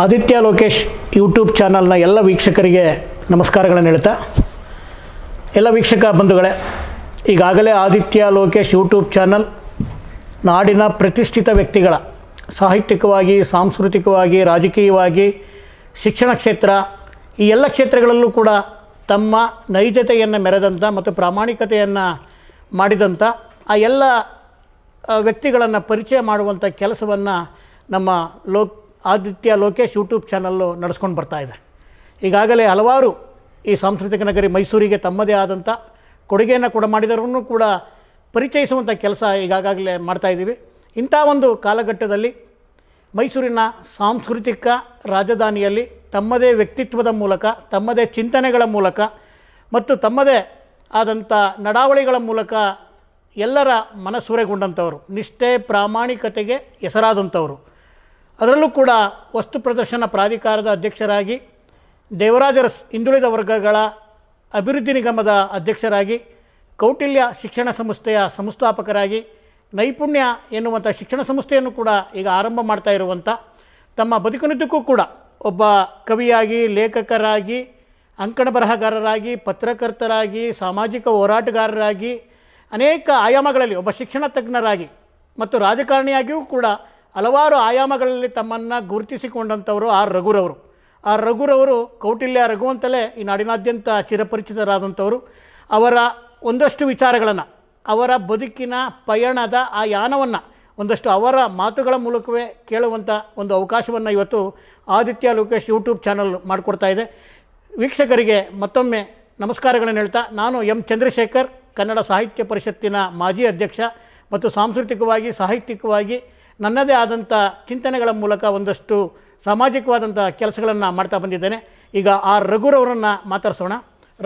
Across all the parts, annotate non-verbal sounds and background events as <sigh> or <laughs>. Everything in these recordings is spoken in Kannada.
ಆದಿತ್ಯ ಲೋಕೇಶ್ ಯೂಟ್ಯೂಬ್ ಚಾನಲ್ನ ಎಲ್ಲ ವೀಕ್ಷಕರಿಗೆ ನಮಸ್ಕಾರಗಳನ್ನು ಹೇಳ್ತಾ ಎಲ್ಲ ವೀಕ್ಷಕ ಬಂಧುಗಳೇ ಈಗಾಗಲೇ ಆದಿತ್ಯ ಲೋಕೇಶ್ ಯೂಟ್ಯೂಬ್ ಚಾನಲ್ ನಾಡಿನ ಪ್ರತಿಷ್ಠಿತ ವ್ಯಕ್ತಿಗಳ ಸಾಹಿತ್ಯಿಕವಾಗಿ ಸಾಂಸ್ಕೃತಿಕವಾಗಿ ರಾಜಕೀಯವಾಗಿ ಶಿಕ್ಷಣ ಕ್ಷೇತ್ರ ಈ ಎಲ್ಲ ಕ್ಷೇತ್ರಗಳಲ್ಲೂ ಕೂಡ ತಮ್ಮ ನೈಜತೆಯನ್ನು ಮೆರೆದಂಥ ಮತ್ತು ಪ್ರಾಮಾಣಿಕತೆಯನ್ನು ಮಾಡಿದಂಥ ಆ ಎಲ್ಲ ವ್ಯಕ್ತಿಗಳನ್ನು ಪರಿಚಯ ಮಾಡುವಂಥ ಕೆಲಸವನ್ನು ನಮ್ಮ ಲೋಕ್ ಆದಿತ್ಯ ಲೋಕೇಶ್ ಯೂಟ್ಯೂಬ್ ಚಾನಲ್ಲು ನಡೆಸ್ಕೊಂಡು ಬರ್ತಾಯಿದೆ ಈಗಾಗಲೇ ಹಲವಾರು ಈ ಸಾಂಸ್ಕೃತಿಕ ನಗರಿ ಮೈಸೂರಿಗೆ ತಮ್ಮದೇ ಆದಂಥ ಕೊಡುಗೆಯನ್ನು ಕೂಡ ಮಾಡಿದವರನ್ನು ಕೂಡ ಪರಿಚಯಿಸುವಂಥ ಕೆಲಸ ಈಗಾಗಲೇ ಮಾಡ್ತಾಯಿದ್ದೀವಿ ಇಂಥ ಒಂದು ಕಾಲಘಟ್ಟದಲ್ಲಿ ಮೈಸೂರಿನ ಸಾಂಸ್ಕೃತಿಕ ರಾಜಧಾನಿಯಲ್ಲಿ ತಮ್ಮದೇ ವ್ಯಕ್ತಿತ್ವದ ಮೂಲಕ ತಮ್ಮದೇ ಚಿಂತನೆಗಳ ಮೂಲಕ ಮತ್ತು ತಮ್ಮದೇ ಆದಂಥ ನಡಾವಳಿಗಳ ಮೂಲಕ ಎಲ್ಲರ ಮನಸ್ಸೂರೆಗೊಂಡಂಥವರು ನಿಷ್ಠೆ ಪ್ರಾಮಾಣಿಕತೆಗೆ ಹೆಸರಾದಂಥವರು ಅದರಲ್ಲೂ ಕೂಡ ವಸ್ತು ಪ್ರದರ್ಶನ ಪ್ರಾಧಿಕಾರದ ಅಧ್ಯಕ್ಷರಾಗಿ ದೇವರಾಜರಸ್ ಹಿಂದುಳಿದ ವರ್ಗಗಳ ಅಭಿವೃದ್ಧಿ ನಿಗಮದ ಅಧ್ಯಕ್ಷರಾಗಿ ಕೌಟಿಲ್ಯ ಶಿಕ್ಷಣ ಸಂಸ್ಥೆಯ ಸಂಸ್ಥಾಪಕರಾಗಿ ನೈಪುಣ್ಯ ಎನ್ನುವಂಥ ಶಿಕ್ಷಣ ಸಂಸ್ಥೆಯನ್ನು ಕೂಡ ಈಗ ಆರಂಭ ಮಾಡ್ತಾ ಇರುವಂಥ ತಮ್ಮ ಬದುಕಿನದ್ದಕ್ಕೂ ಕೂಡ ಒಬ್ಬ ಕವಿಯಾಗಿ ಲೇಖಕರಾಗಿ ಅಂಕಣ ಬರಹಗಾರರಾಗಿ ಪತ್ರಕರ್ತರಾಗಿ ಸಾಮಾಜಿಕ ಹೋರಾಟಗಾರರಾಗಿ ಅನೇಕ ಆಯಾಮಗಳಲ್ಲಿ ಒಬ್ಬ ಶಿಕ್ಷಣ ತಜ್ಞರಾಗಿ ಮತ್ತು ರಾಜಕಾರಣಿಯಾಗಿಯೂ ಕೂಡ ಹಲವಾರು ಆಯಾಮಗಳಲ್ಲಿ ತಮ್ಮನ್ನು ಗುರುತಿಸಿಕೊಂಡಂಥವರು ಆರ್ ರಘುರವರು ಆ ರಘುರವರು ಕೌಟಿಲ್ಯ ರಘು ಅಂತಲೇ ಈ ನಾಡಿನಾದ್ಯಂತ ಚಿರಪರಿಚಿತರಾದಂಥವರು ಅವರ ಒಂದಷ್ಟು ವಿಚಾರಗಳನ್ನು ಅವರ ಬದುಕಿನ ಪಯಣದ ಆ ಯಾನವನ್ನು ಒಂದಷ್ಟು ಅವರ ಮಾತುಗಳ ಮೂಲಕವೇ ಕೇಳುವಂಥ ಒಂದು ಅವಕಾಶವನ್ನು ಇವತ್ತು ಆದಿತ್ಯ ಲೋಕೇಶ್ ಯೂಟ್ಯೂಬ್ ಚಾನಲ್ ಮಾಡಿಕೊಡ್ತಾ ಇದೆ ವೀಕ್ಷಕರಿಗೆ ಮತ್ತೊಮ್ಮೆ ನಮಸ್ಕಾರಗಳನ್ನು ಹೇಳ್ತಾ ನಾನು ಎಂ ಚಂದ್ರಶೇಖರ್ ಕನ್ನಡ ಸಾಹಿತ್ಯ ಪರಿಷತ್ತಿನ ಮಾಜಿ ಅಧ್ಯಕ್ಷ ಮತ್ತು ಸಾಂಸ್ಕೃತಿಕವಾಗಿ ಸಾಹಿತ್ಯಿಕವಾಗಿ ನನ್ನದೇ ಆದಂಥ ಚಿಂತನೆಗಳ ಮೂಲಕ ಒಂದಷ್ಟು ಸಾಮಾಜಿಕವಾದಂಥ ಕೆಲಸಗಳನ್ನು ಮಾಡ್ತಾ ಬಂದಿದ್ದೇನೆ ಈಗ ಆ ರಘುರವರನ್ನು ಮಾತಾಡ್ಸೋಣ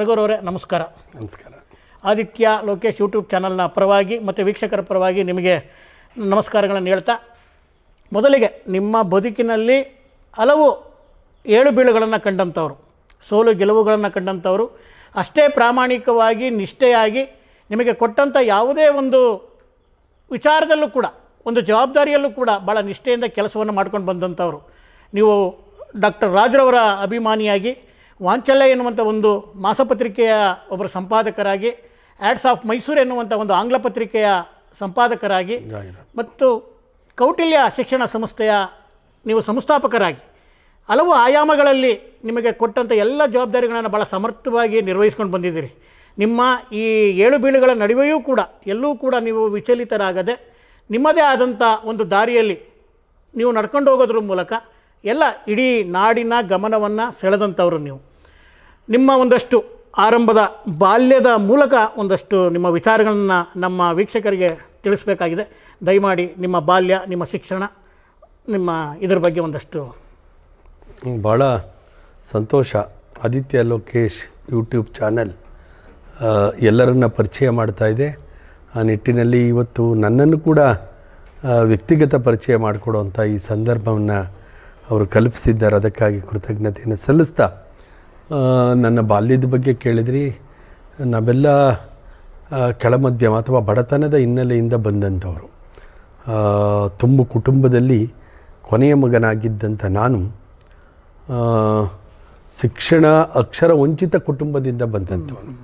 ರಘುರವರೇ ನಮಸ್ಕಾರ ನಮಸ್ಕಾರ ಆದಿತ್ಯ ಲೋಕೇಶ್ ಯೂಟ್ಯೂಬ್ ಚಾನಲ್ನ ಪರವಾಗಿ ಮತ್ತು ವೀಕ್ಷಕರ ಪರವಾಗಿ ನಿಮಗೆ ನಮಸ್ಕಾರಗಳನ್ನು ಹೇಳ್ತಾ ಮೊದಲಿಗೆ ನಿಮ್ಮ ಬದುಕಿನಲ್ಲಿ ಹಲವು ಏಳು ಬೀಳುಗಳನ್ನು ಕಂಡಂಥವ್ರು ಸೋಲು ಗೆಲುವುಗಳನ್ನು ಕಂಡಂಥವ್ರು ಅಷ್ಟೇ ಪ್ರಾಮಾಣಿಕವಾಗಿ ನಿಷ್ಠೆಯಾಗಿ ನಿಮಗೆ ಕೊಟ್ಟಂಥ ಯಾವುದೇ ಒಂದು ವಿಚಾರದಲ್ಲೂ ಕೂಡ ಒಂದು ಜವಾಬ್ದಾರಿಯಲ್ಲೂ ಕೂಡ ಭಾಳ ನಿಷ್ಠೆಯಿಂದ ಕೆಲಸವನ್ನು ಮಾಡ್ಕೊಂಡು ಬಂದಂಥವ್ರು ನೀವು ಡಾಕ್ಟರ್ ರಾಜ್ರವರ ಅಭಿಮಾನಿಯಾಗಿ ವಾಂಚಲ್ಯ ಎನ್ನುವಂಥ ಒಂದು ಮಾಸಪತ್ರಿಕೆಯ ಒಬ್ಬರು ಸಂಪಾದಕರಾಗಿ ಆ್ಯಡ್ಸ್ ಆಫ್ ಮೈಸೂರು ಎನ್ನುವಂಥ ಒಂದು ಆಂಗ್ಲ ಪತ್ರಿಕೆಯ ಸಂಪಾದಕರಾಗಿ ಮತ್ತು ಕೌಟಿಲ್ಯ ಶಿಕ್ಷಣ ಸಂಸ್ಥೆಯ ನೀವು ಸಂಸ್ಥಾಪಕರಾಗಿ ಹಲವು ಆಯಾಮಗಳಲ್ಲಿ ನಿಮಗೆ ಕೊಟ್ಟಂಥ ಎಲ್ಲ ಜವಾಬ್ದಾರಿಗಳನ್ನು ಭಾಳ ಸಮರ್ಥವಾಗಿ ನಿರ್ವಹಿಸ್ಕೊಂಡು ಬಂದಿದ್ದೀರಿ ನಿಮ್ಮ ಈ ಏಳು ಬೀಳುಗಳ ನಡುವೆಯೂ ಕೂಡ ಎಲ್ಲೂ ಕೂಡ ನೀವು ವಿಚಲಿತರಾಗದೆ ನಿಮ್ಮದೇ ಆದಂಥ ಒಂದು ದಾರಿಯಲ್ಲಿ ನೀವು ನಡ್ಕೊಂಡು ಹೋಗೋದ್ರ ಮೂಲಕ ಎಲ್ಲ ಇಡೀ ನಾಡಿನ ಗಮನವನ್ನು ಸೆಳೆದಂಥವ್ರು ನೀವು ನಿಮ್ಮ ಒಂದಷ್ಟು ಆರಂಭದ ಬಾಲ್ಯದ ಮೂಲಕ ಒಂದಷ್ಟು ನಿಮ್ಮ ವಿಚಾರಗಳನ್ನು ನಮ್ಮ ವೀಕ್ಷಕರಿಗೆ ತಿಳಿಸಬೇಕಾಗಿದೆ ದಯಮಾಡಿ ನಿಮ್ಮ ಬಾಲ್ಯ ನಿಮ್ಮ ಶಿಕ್ಷಣ ನಿಮ್ಮ ಇದ್ರ ಬಗ್ಗೆ ಒಂದಷ್ಟು ಭಾಳ ಸಂತೋಷ ಆದಿತ್ಯ ಲೋಕೇಶ್ ಯೂಟ್ಯೂಬ್ ಚಾನೆಲ್ ಎಲ್ಲರನ್ನ ಪರಿಚಯ ಮಾಡ್ತಾಯಿದೆ ಆ ನಿಟ್ಟಿನಲ್ಲಿ ಇವತ್ತು ನನ್ನನ್ನು ಕೂಡ ವ್ಯಕ್ತಿಗತ ಪರಿಚಯ ಮಾಡಿಕೊಡುವಂಥ ಈ ಸಂದರ್ಭವನ್ನು ಅವರು ಕಲ್ಪಿಸಿದ್ದಾರೆ ಅದಕ್ಕಾಗಿ ಕೃತಜ್ಞತೆಯನ್ನು ಸಲ್ಲಿಸ್ತಾ ನನ್ನ ಬಾಲ್ಯದ ಬಗ್ಗೆ ಕೇಳಿದ್ರಿ ನಾವೆಲ್ಲ ಕೆಳಮಧ್ಯಮ ಅಥವಾ ಬಡತನದ ಹಿನ್ನೆಲೆಯಿಂದ ಬಂದಂಥವರು ತುಂಬ ಕುಟುಂಬದಲ್ಲಿ ಕೊನೆಯ ಮಗನಾಗಿದ್ದಂಥ ನಾನು ಶಿಕ್ಷಣ ಅಕ್ಷರ ವಂಚಿತ ಕುಟುಂಬದಿಂದ ಬಂದಂಥವನು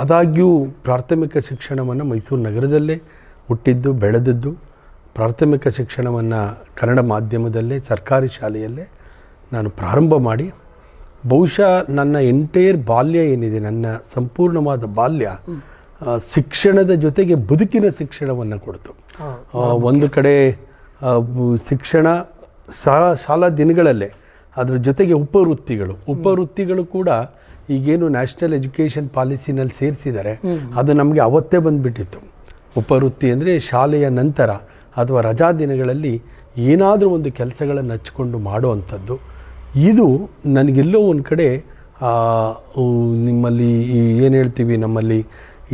ಆದಾಗ್ಯೂ ಪ್ರಾಥಮಿಕ ಶಿಕ್ಷಣವನ್ನು ಮೈಸೂರು ನಗರದಲ್ಲೇ ಹುಟ್ಟಿದ್ದು ಬೆಳೆದದ್ದು ಪ್ರಾಥಮಿಕ ಶಿಕ್ಷಣವನ್ನು ಕನ್ನಡ ಮಾಧ್ಯಮದಲ್ಲೇ ಸರ್ಕಾರಿ ಶಾಲೆಯಲ್ಲೇ ನಾನು ಪ್ರಾರಂಭ ಮಾಡಿ ಬಹುಶಃ ನನ್ನ ಎಂಟೈರ್ ಬಾಲ್ಯ ಏನಿದೆ ನನ್ನ ಸಂಪೂರ್ಣವಾದ ಬಾಲ್ಯ ಶಿಕ್ಷಣದ ಜೊತೆಗೆ ಬದುಕಿನ ಶಿಕ್ಷಣವನ್ನು ಕೊಡ್ತು ಒಂದು ಕಡೆ ಶಿಕ್ಷಣ ಶಾಲಾ ಶಾಲಾ ದಿನಗಳಲ್ಲೇ ಅದರ ಜೊತೆಗೆ ಉಪವೃತ್ತಿಗಳು ಉಪವೃತ್ತಿಗಳು ಕೂಡ ಈಗೇನು ನ್ಯಾಷನಲ್ ಎಜುಕೇಷನ್ ಪಾಲಿಸಿನಲ್ಲಿ ಸೇರಿಸಿದ್ದಾರೆ ಅದು ನಮಗೆ ಅವತ್ತೇ ಬಂದುಬಿಟ್ಟಿತ್ತು ಉಪವೃತ್ತಿ ಅಂದರೆ ಶಾಲೆಯ ನಂತರ ಅಥವಾ ರಜಾ ದಿನಗಳಲ್ಲಿ ಏನಾದರೂ ಒಂದು ಕೆಲಸಗಳನ್ನು ಹಚ್ಕೊಂಡು ಮಾಡುವಂಥದ್ದು ಇದು ನನಗೆಲ್ಲೋ ಒಂದು ಕಡೆ ನಿಮ್ಮಲ್ಲಿ ಈ ಏನು ಹೇಳ್ತೀವಿ ನಮ್ಮಲ್ಲಿ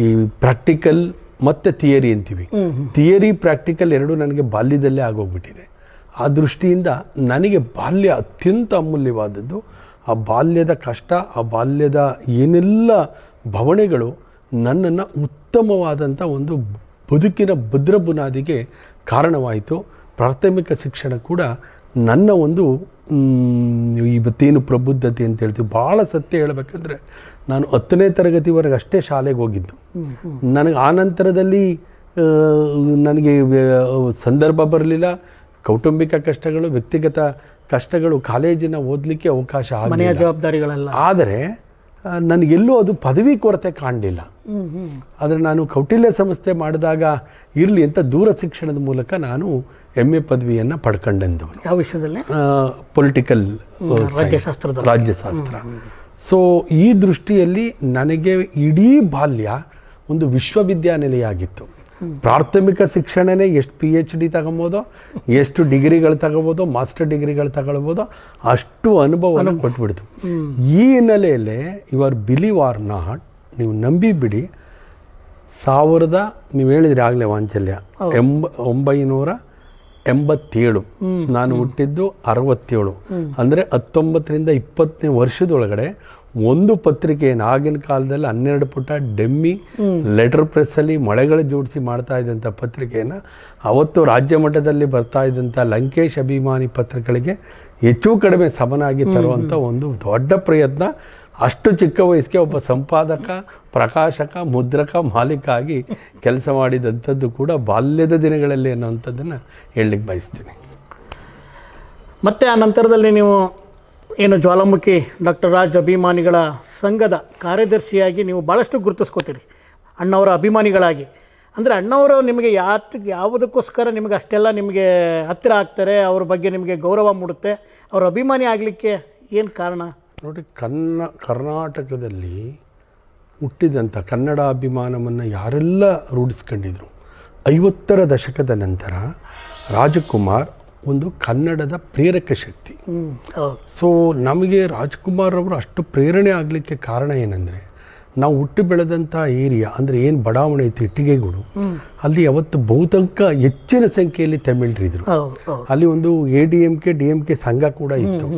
ಈ ಪ್ರಾಕ್ಟಿಕಲ್ ಮತ್ತು ಥಿಯರಿ ಅಂತೀವಿ ಥಿಯರಿ ಪ್ರಾಕ್ಟಿಕಲ್ ಎರಡೂ ನನಗೆ ಬಾಲ್ಯದಲ್ಲೇ ಆಗೋಗ್ಬಿಟ್ಟಿದೆ ಆ ದೃಷ್ಟಿಯಿಂದ ನನಗೆ ಬಾಲ್ಯ ಅತ್ಯಂತ ಅಮೂಲ್ಯವಾದದ್ದು ಆ ಬಾಲ್ಯದ ಕಷ್ಟ ಆ ಬಾಲ್ಯದ ಏನೆಲ್ಲ ಭವಣೆಗಳು ನನ್ನನ್ನು ಉತ್ತಮವಾದಂಥ ಒಂದು ಬದುಕಿನ ಭದ್ರ ಬುನಾದಿಗೆ ಕಾರಣವಾಯಿತು ಪ್ರಾಥಮಿಕ ಶಿಕ್ಷಣ ಕೂಡ ನನ್ನ ಒಂದು ಇವತ್ತೇನು ಪ್ರಬುದ್ಧತೆ ಅಂತ ಹೇಳ್ತೀವಿ ಭಾಳ ಸತ್ಯ ಹೇಳಬೇಕಂದ್ರೆ ನಾನು ಹತ್ತನೇ ತರಗತಿವರೆಗೆ ಅಷ್ಟೇ ಶಾಲೆಗೆ ಹೋಗಿದ್ದು ನನಗೆ ಆ ನಂತರದಲ್ಲಿ ನನಗೆ ಸಂದರ್ಭ ಬರಲಿಲ್ಲ ಕೌಟುಂಬಿಕ ಕಷ್ಟಗಳು ವ್ಯಕ್ತಿಗತ ಕಷ್ಟಗಳು ಕಾಲೇಜಿನ ಓದಲಿಕ್ಕೆ ಅವಕಾಶ ಮನೆಯ ಜವಾಬ್ದಾರಿಗಳೆಲ್ಲ ಆದರೆ ನನಗೆಲ್ಲೂ ಅದು ಪದವಿ ಕೊರತೆ ಕಾಣಲಿಲ್ಲ ಆದರೆ ನಾನು ಕೌಟಿಲ್ಯ ಸಂಸ್ಥೆ ಮಾಡಿದಾಗ ಇರಲಿ ಅಂತ ದೂರ ಶಿಕ್ಷಣದ ಮೂಲಕ ನಾನು ಎಮ್ ಎ ಪದವಿಯನ್ನು ಪಡ್ಕೊಂಡೆಂದು ಯಾವ ವಿಷಯದಲ್ಲಿ ಪೊಲಿಟಿಕಲ್ ರಾಜ್ಯಶಾಸ್ತ್ರದ ರಾಜ್ಯಶಾಸ್ತ್ರ ಸೊ ಈ ದೃಷ್ಟಿಯಲ್ಲಿ ನನಗೆ ಇಡೀ ಬಾಲ್ಯ ಒಂದು ವಿಶ್ವವಿದ್ಯಾನಿಲಯ ಆಗಿತ್ತು ಪ್ರಾಥಮಿಕ ಶಿಕ್ಷಣನೇ ಎಷ್ಟು ಪಿ ಎಚ್ ಡಿ ತಗೊಬೋದು ಎಷ್ಟು ಡಿಗ್ರಿಗಳು ತಗೋಬೋದು ಮಾಸ್ಟರ್ ಡಿಗ್ರಿಗಳು ತಗೊಳ್ಬೋದು ಅಷ್ಟು ಅನುಭವವನ್ನು ಕೊಟ್ಬಿಡ್ತು ಈ ಹಿನ್ನೆಲೆಯಲ್ಲಿ ಇವರ್ ಬಿಲೀವ್ ಆರ್ ನಾಟ್ ನೀವು ನಂಬಿ ಬಿಡಿ ಸಾವಿರದ ನೀವು ಹೇಳಿದ್ರಿ ಆಗಲೇ ವಾಂಚಲ್ಯ ಎಂಬ ಒಂಬೈನೂರ ಎಂಬತ್ತೇಳು ನಾನು ಹುಟ್ಟಿದ್ದು ಅರವತ್ತೇಳು ಅಂದರೆ ಹತ್ತೊಂಬತ್ತರಿಂದ ಇಪ್ಪತ್ತನೇ ವರ್ಷದೊಳಗಡೆ ಒಂದು ಪತ್ರಿಕೆ ಆಗಿನ ಕಾಲದಲ್ಲಿ ಹನ್ನೆರಡು ಪುಟ ಡೆಮ್ಮಿ ಲೆಟರ್ ಪ್ರೆಸ್ಸಲ್ಲಿ ಮೊಳೆಗಳು ಜೋಡಿಸಿ ಮಾಡ್ತಾ ಇದ್ದಂಥ ಪತ್ರಿಕೆಯನ್ನು ಅವತ್ತು ರಾಜ್ಯ ಮಟ್ಟದಲ್ಲಿ ಬರ್ತಾ ಇದ್ದಂಥ ಲಂಕೇಶ್ ಅಭಿಮಾನಿ ಪತ್ರಿಕೆಗಳಿಗೆ ಹೆಚ್ಚು ಕಡಿಮೆ ಸಮನಾಗಿ ತರುವಂಥ ಒಂದು ದೊಡ್ಡ ಪ್ರಯತ್ನ ಅಷ್ಟು ಚಿಕ್ಕ ವಯಸ್ಸಿಗೆ ಒಬ್ಬ ಸಂಪಾದಕ ಪ್ರಕಾಶಕ ಮುದ್ರಕ ಮಾಲೀಕ ಆಗಿ ಕೆಲಸ ಮಾಡಿದಂಥದ್ದು ಕೂಡ ಬಾಲ್ಯದ ದಿನಗಳಲ್ಲಿ ಅನ್ನೋವಂಥದ್ದನ್ನು ಹೇಳಲಿಕ್ಕೆ ಬಯಸ್ತೀನಿ ಮತ್ತು ಆ ನಂತರದಲ್ಲಿ ನೀವು ಏನು ಜ್ವಾಲಾಮುಖಿ ಡಾಕ್ಟರ್ ರಾಜ್ ಅಭಿಮಾನಿಗಳ ಸಂಘದ ಕಾರ್ಯದರ್ಶಿಯಾಗಿ ನೀವು ಭಾಳಷ್ಟು ಗುರುತಿಸ್ಕೋತೀರಿ ಅಣ್ಣವರ ಅಭಿಮಾನಿಗಳಾಗಿ ಅಂದರೆ ಅಣ್ಣವರು ನಿಮಗೆ ಯಾತ್ ಯಾವುದಕ್ಕೋಸ್ಕರ ನಿಮಗೆ ಅಷ್ಟೆಲ್ಲ ನಿಮಗೆ ಹತ್ತಿರ ಆಗ್ತಾರೆ ಅವ್ರ ಬಗ್ಗೆ ನಿಮಗೆ ಗೌರವ ಮೂಡುತ್ತೆ ಅವ್ರ ಅಭಿಮಾನಿ ಆಗಲಿಕ್ಕೆ ಏನು ಕಾರಣ ನೋಡಿ ಕನ್ನ ಕರ್ನಾಟಕದಲ್ಲಿ ಹುಟ್ಟಿದಂಥ ಕನ್ನಡ ಅಭಿಮಾನವನ್ನು ಯಾರೆಲ್ಲ ರೂಢಿಸ್ಕೊಂಡಿದ್ರು ಐವತ್ತರ ದಶಕದ ನಂತರ ರಾಜಕುಮಾರ್ ಒಂದು ಕನ್ನಡದ ಪ್ರೇರಕ ಶಕ್ತಿ ಸೊ ನಮಗೆ ರಾಜ್ಕುಮಾರ್ ಅವರು ಅಷ್ಟು ಪ್ರೇರಣೆ ಆಗಲಿಕ್ಕೆ ಕಾರಣ ಏನಂದರೆ ನಾವು ಹುಟ್ಟು ಬೆಳೆದಂಥ ಏರಿಯಾ ಅಂದರೆ ಏನು ಬಡಾವಣೆ ಇತ್ತು ಇಟ್ಟಿಗೆಗಳು ಅಲ್ಲಿ ಯಾವತ್ತು ಬಹುತಂಕ ಹೆಚ್ಚಿನ ಸಂಖ್ಯೆಯಲ್ಲಿ ತಮಿಳರಿದ್ರು ಅಲ್ಲಿ ಒಂದು A D M K D M K ಸಂಘ ಕೂಡ ಇತ್ತು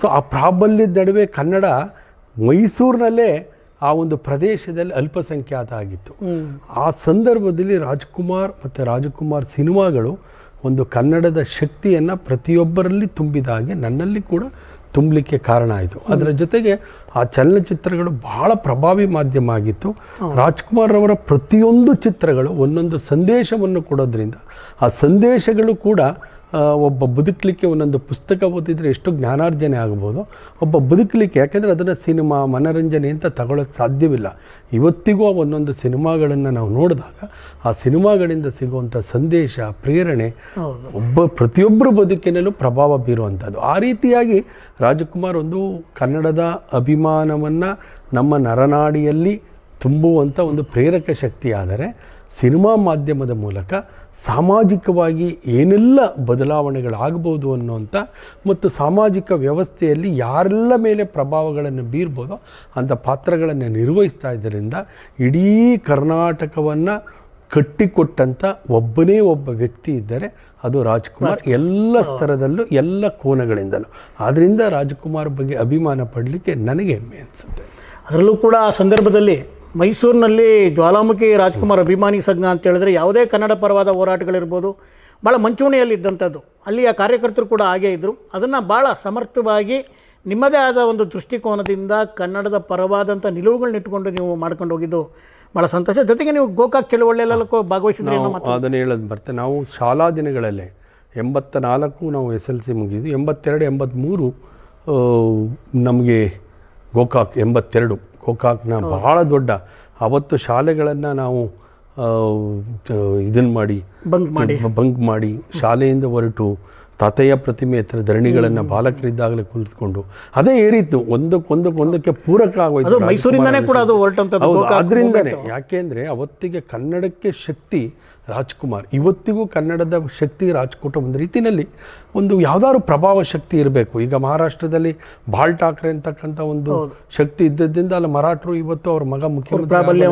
ಸೊ ಆ ಪ್ರಾಬಲ್ಯದ ನಡುವೆ ಕನ್ನಡ ಮೈಸೂರಿನಲ್ಲೇ ಆ ಒಂದು ಪ್ರದೇಶದಲ್ಲಿ ಅಲ್ಪಸಂಖ್ಯಾತ ಆಗಿತ್ತು ಆ ಸಂದರ್ಭದಲ್ಲಿ ರಾಜ್ಕುಮಾರ್ ಮತ್ತು ರಾಜಕುಮಾರ್ ಸಿನಿಮಾಗಳು ಒಂದು ಕನ್ನಡದ ಶಕ್ತಿಯನ್ನು ಪ್ರತಿಯೊಬ್ಬರಲ್ಲಿ ತುಂಬಿದ ಹಾಗೆ ನನ್ನಲ್ಲಿ ಕೂಡ ತುಂಬಲಿಕ್ಕೆ ಕಾರಣ ಆಯಿತು ಅದರ ಜೊತೆಗೆ ಆ ಚಲನಚಿತ್ರಗಳು ಬಹಳ ಪ್ರಭಾವಿ ಮಾಧ್ಯಮ ಆಗಿತ್ತು ರಾಜ್ಕುಮಾರ್ ಅವರ ಪ್ರತಿಯೊಂದು ಚಿತ್ರಗಳು ಒಂದೊಂದು ಸಂದೇಶವನ್ನು ಕೊಡೋದ್ರಿಂದ ಆ ಸಂದೇಶಗಳು ಕೂಡ ಒಬ್ಬ ಬದುಕಲಿಕ್ಕೆ ಒಂದೊಂದು ಪುಸ್ತಕ ಓದಿದರೆ ಎಷ್ಟು ಜ್ಞಾನಾರ್ಜನೆ ಆಗ್ಬೋದು ಒಬ್ಬ ಬದುಕಲಿಕ್ಕೆ ಯಾಕೆಂದರೆ ಅದನ್ನು ಸಿನಿಮಾ ಮನರಂಜನೆ ಅಂತ ತಗೊಳ್ಳೋಕ್ಕೆ ಸಾಧ್ಯವಿಲ್ಲ ಇವತ್ತಿಗೂ ಒಂದೊಂದು ಸಿನಿಮಾಗಳನ್ನು ನಾವು ನೋಡಿದಾಗ ಆ ಸಿನಿಮಾಗಳಿಂದ ಸಿಗುವಂಥ ಸಂದೇಶ ಪ್ರೇರಣೆ ಒಬ್ಬ ಪ್ರತಿಯೊಬ್ಬರ ಬದುಕಿನಲ್ಲೂ ಪ್ರಭಾವ ಬೀರುವಂಥದ್ದು ಆ ರೀತಿಯಾಗಿ ರಾಜಕುಮಾರ್ ಒಂದು ಕನ್ನಡದ ಅಭಿಮಾನವನ್ನು ನಮ್ಮ ನರನಾಡಿಯಲ್ಲಿ ತುಂಬುವಂಥ ಒಂದು ಪ್ರೇರಕ ಶಕ್ತಿಯಾದರೆ ಸಿನಿಮಾ ಮಾಧ್ಯಮದ ಮೂಲಕ ಸಾಮಾಜಿಕವಾಗಿ ಏನೆಲ್ಲ ಬದಲಾವಣೆಗಳಾಗ್ಬೋದು ಅನ್ನೋಂಥ ಮತ್ತು ಸಾಮಾಜಿಕ ವ್ಯವಸ್ಥೆಯಲ್ಲಿ ಯಾರೆಲ್ಲ ಮೇಲೆ ಪ್ರಭಾವಗಳನ್ನು ಬೀರ್ಬೋದೋ ಅಂಥ ಪಾತ್ರಗಳನ್ನು ನಿರ್ವಹಿಸ್ತಾ ಇದ್ದರಿಂದ ಇಡೀ ಕರ್ನಾಟಕವನ್ನು ಕಟ್ಟಿಕೊಟ್ಟಂಥ ಒಬ್ಬನೇ ಒಬ್ಬ ವ್ಯಕ್ತಿ ಇದ್ದರೆ ಅದು ರಾಜ್ಕುಮಾರ್ ಎಲ್ಲ ಸ್ತರದಲ್ಲೂ ಎಲ್ಲ ಕೋನಗಳಿಂದಲೂ ಆದ್ದರಿಂದ ರಾಜ್ಕುಮಾರ್ ಬಗ್ಗೆ ಅಭಿಮಾನ ಪಡಲಿಕ್ಕೆ ನನಗೆ ಹೆಮ್ಮೆ ಅನಿಸುತ್ತೆ ಅದರಲ್ಲೂ ಕೂಡ ಆ ಸಂದರ್ಭದಲ್ಲಿ ಮೈಸೂರಿನಲ್ಲಿ ಜ್ವಾಲಾಮುಖಿ ರಾಜ್ಕುಮಾರ್ ಅಭಿಮಾನಿ ಸಂಘ ಅಂತ ಹೇಳಿದ್ರೆ ಯಾವುದೇ ಕನ್ನಡ ಪರವಾದ ಹೋರಾಟಗಳಿರ್ಬೋದು ಭಾಳ ಅಲ್ಲಿ ಆ ಕಾರ್ಯಕರ್ತರು ಕೂಡ ಹಾಗೇ ಇದ್ದರು ಅದನ್ನು ಭಾಳ ಸಮರ್ಥವಾಗಿ ನಿಮ್ಮದೇ ಆದ ಒಂದು ದೃಷ್ಟಿಕೋನದಿಂದ ಕನ್ನಡದ ಪರವಾದಂಥ ನಿಲುವುಗಳನ್ನಿಟ್ಟುಕೊಂಡು ನೀವು ಮಾಡ್ಕೊಂಡು ಹೋಗಿದ್ದು ಭಾಳ ಸಂತೋಷ ಜೊತೆಗೆ ನೀವು ಗೋಕಾಕ್ ಚಳವಳಿಯಲ್ಲೆಲ್ಲ ಭಾಗವಹಿಸಿದ್ರೆ ಅದನ್ನು ಹೇಳೋದು ಬರ್ತೇವೆ ನಾವು ಶಾಲಾ ದಿನಗಳಲ್ಲಿ ಎಂಬತ್ತ ನಾಲ್ಕು ನಾವು ಎಸ್ ಎಲ್ ಸಿ ಮುಗಿದ್ವಿ ಎಂಬತ್ತೆರಡು ಎಂಬತ್ತ್ಮೂರು ನಮಗೆ ಗೋಕಾಕ್ ಎಂಬತ್ತೆರಡು ಗೋಕಾಕ್ನ ಬಹಳ ದೊಡ್ಡ ಅವತ್ತು ಶಾಲೆಗಳನ್ನು ನಾವು ಇದನ್ನು ಮಾಡಿ ಬಂಕ್ ಮಾಡಿ ಬಂಕ್ ಮಾಡಿ ಶಾಲೆಯಿಂದ ಹೊರಟು ತಾತೆಯ ಪ್ರತಿಮೆ ಹತ್ರ ಧರಣಿಗಳನ್ನು ಬಾಲಕರಿದ್ದಾಗಲೇ ಕುಳಿತುಕೊಂಡು ಅದೇ ಏರಿತ್ತು ಒಂದಕ್ಕೆ ಪೂರಕ ಆಗೋಯ್ತು ಮೈಸೂರಿಂದನೇ ಕೂಡ ಅದು ಹೊರಟಂತ ಅದರಿಂದನೇ ಯಾಕೆಂದರೆ ಅವತ್ತಿಗೆ ಕನ್ನಡಕ್ಕೆ ಶಕ್ತಿ ರಾಜ್ಕುಮಾರ್ ಇವತ್ತಿಗೂ ಕನ್ನಡದ ಶಕ್ತಿ ರಾಜ್ಕೋಟ ಒಂದು ರೀತಿಯಲ್ಲಿ ಒಂದು ಯಾವ್ದಾದ್ರು ಪ್ರಭಾವ ಶಕ್ತಿ ಇರಬೇಕು ಈಗ ಮಹಾರಾಷ್ಟ್ರದಲ್ಲಿ ಬಾಳ್ ಠಾಕ್ರೆ ಅಂತಕ್ಕಂಥ ಒಂದು ಶಕ್ತಿ ಇದ್ದದ್ದಿಂದ ಅಲ್ಲಿ ಮರಾಠರು ಇವತ್ತು ಅವ್ರ ಮಗ ಮುಖ್ಯಮಂತ್ರಿ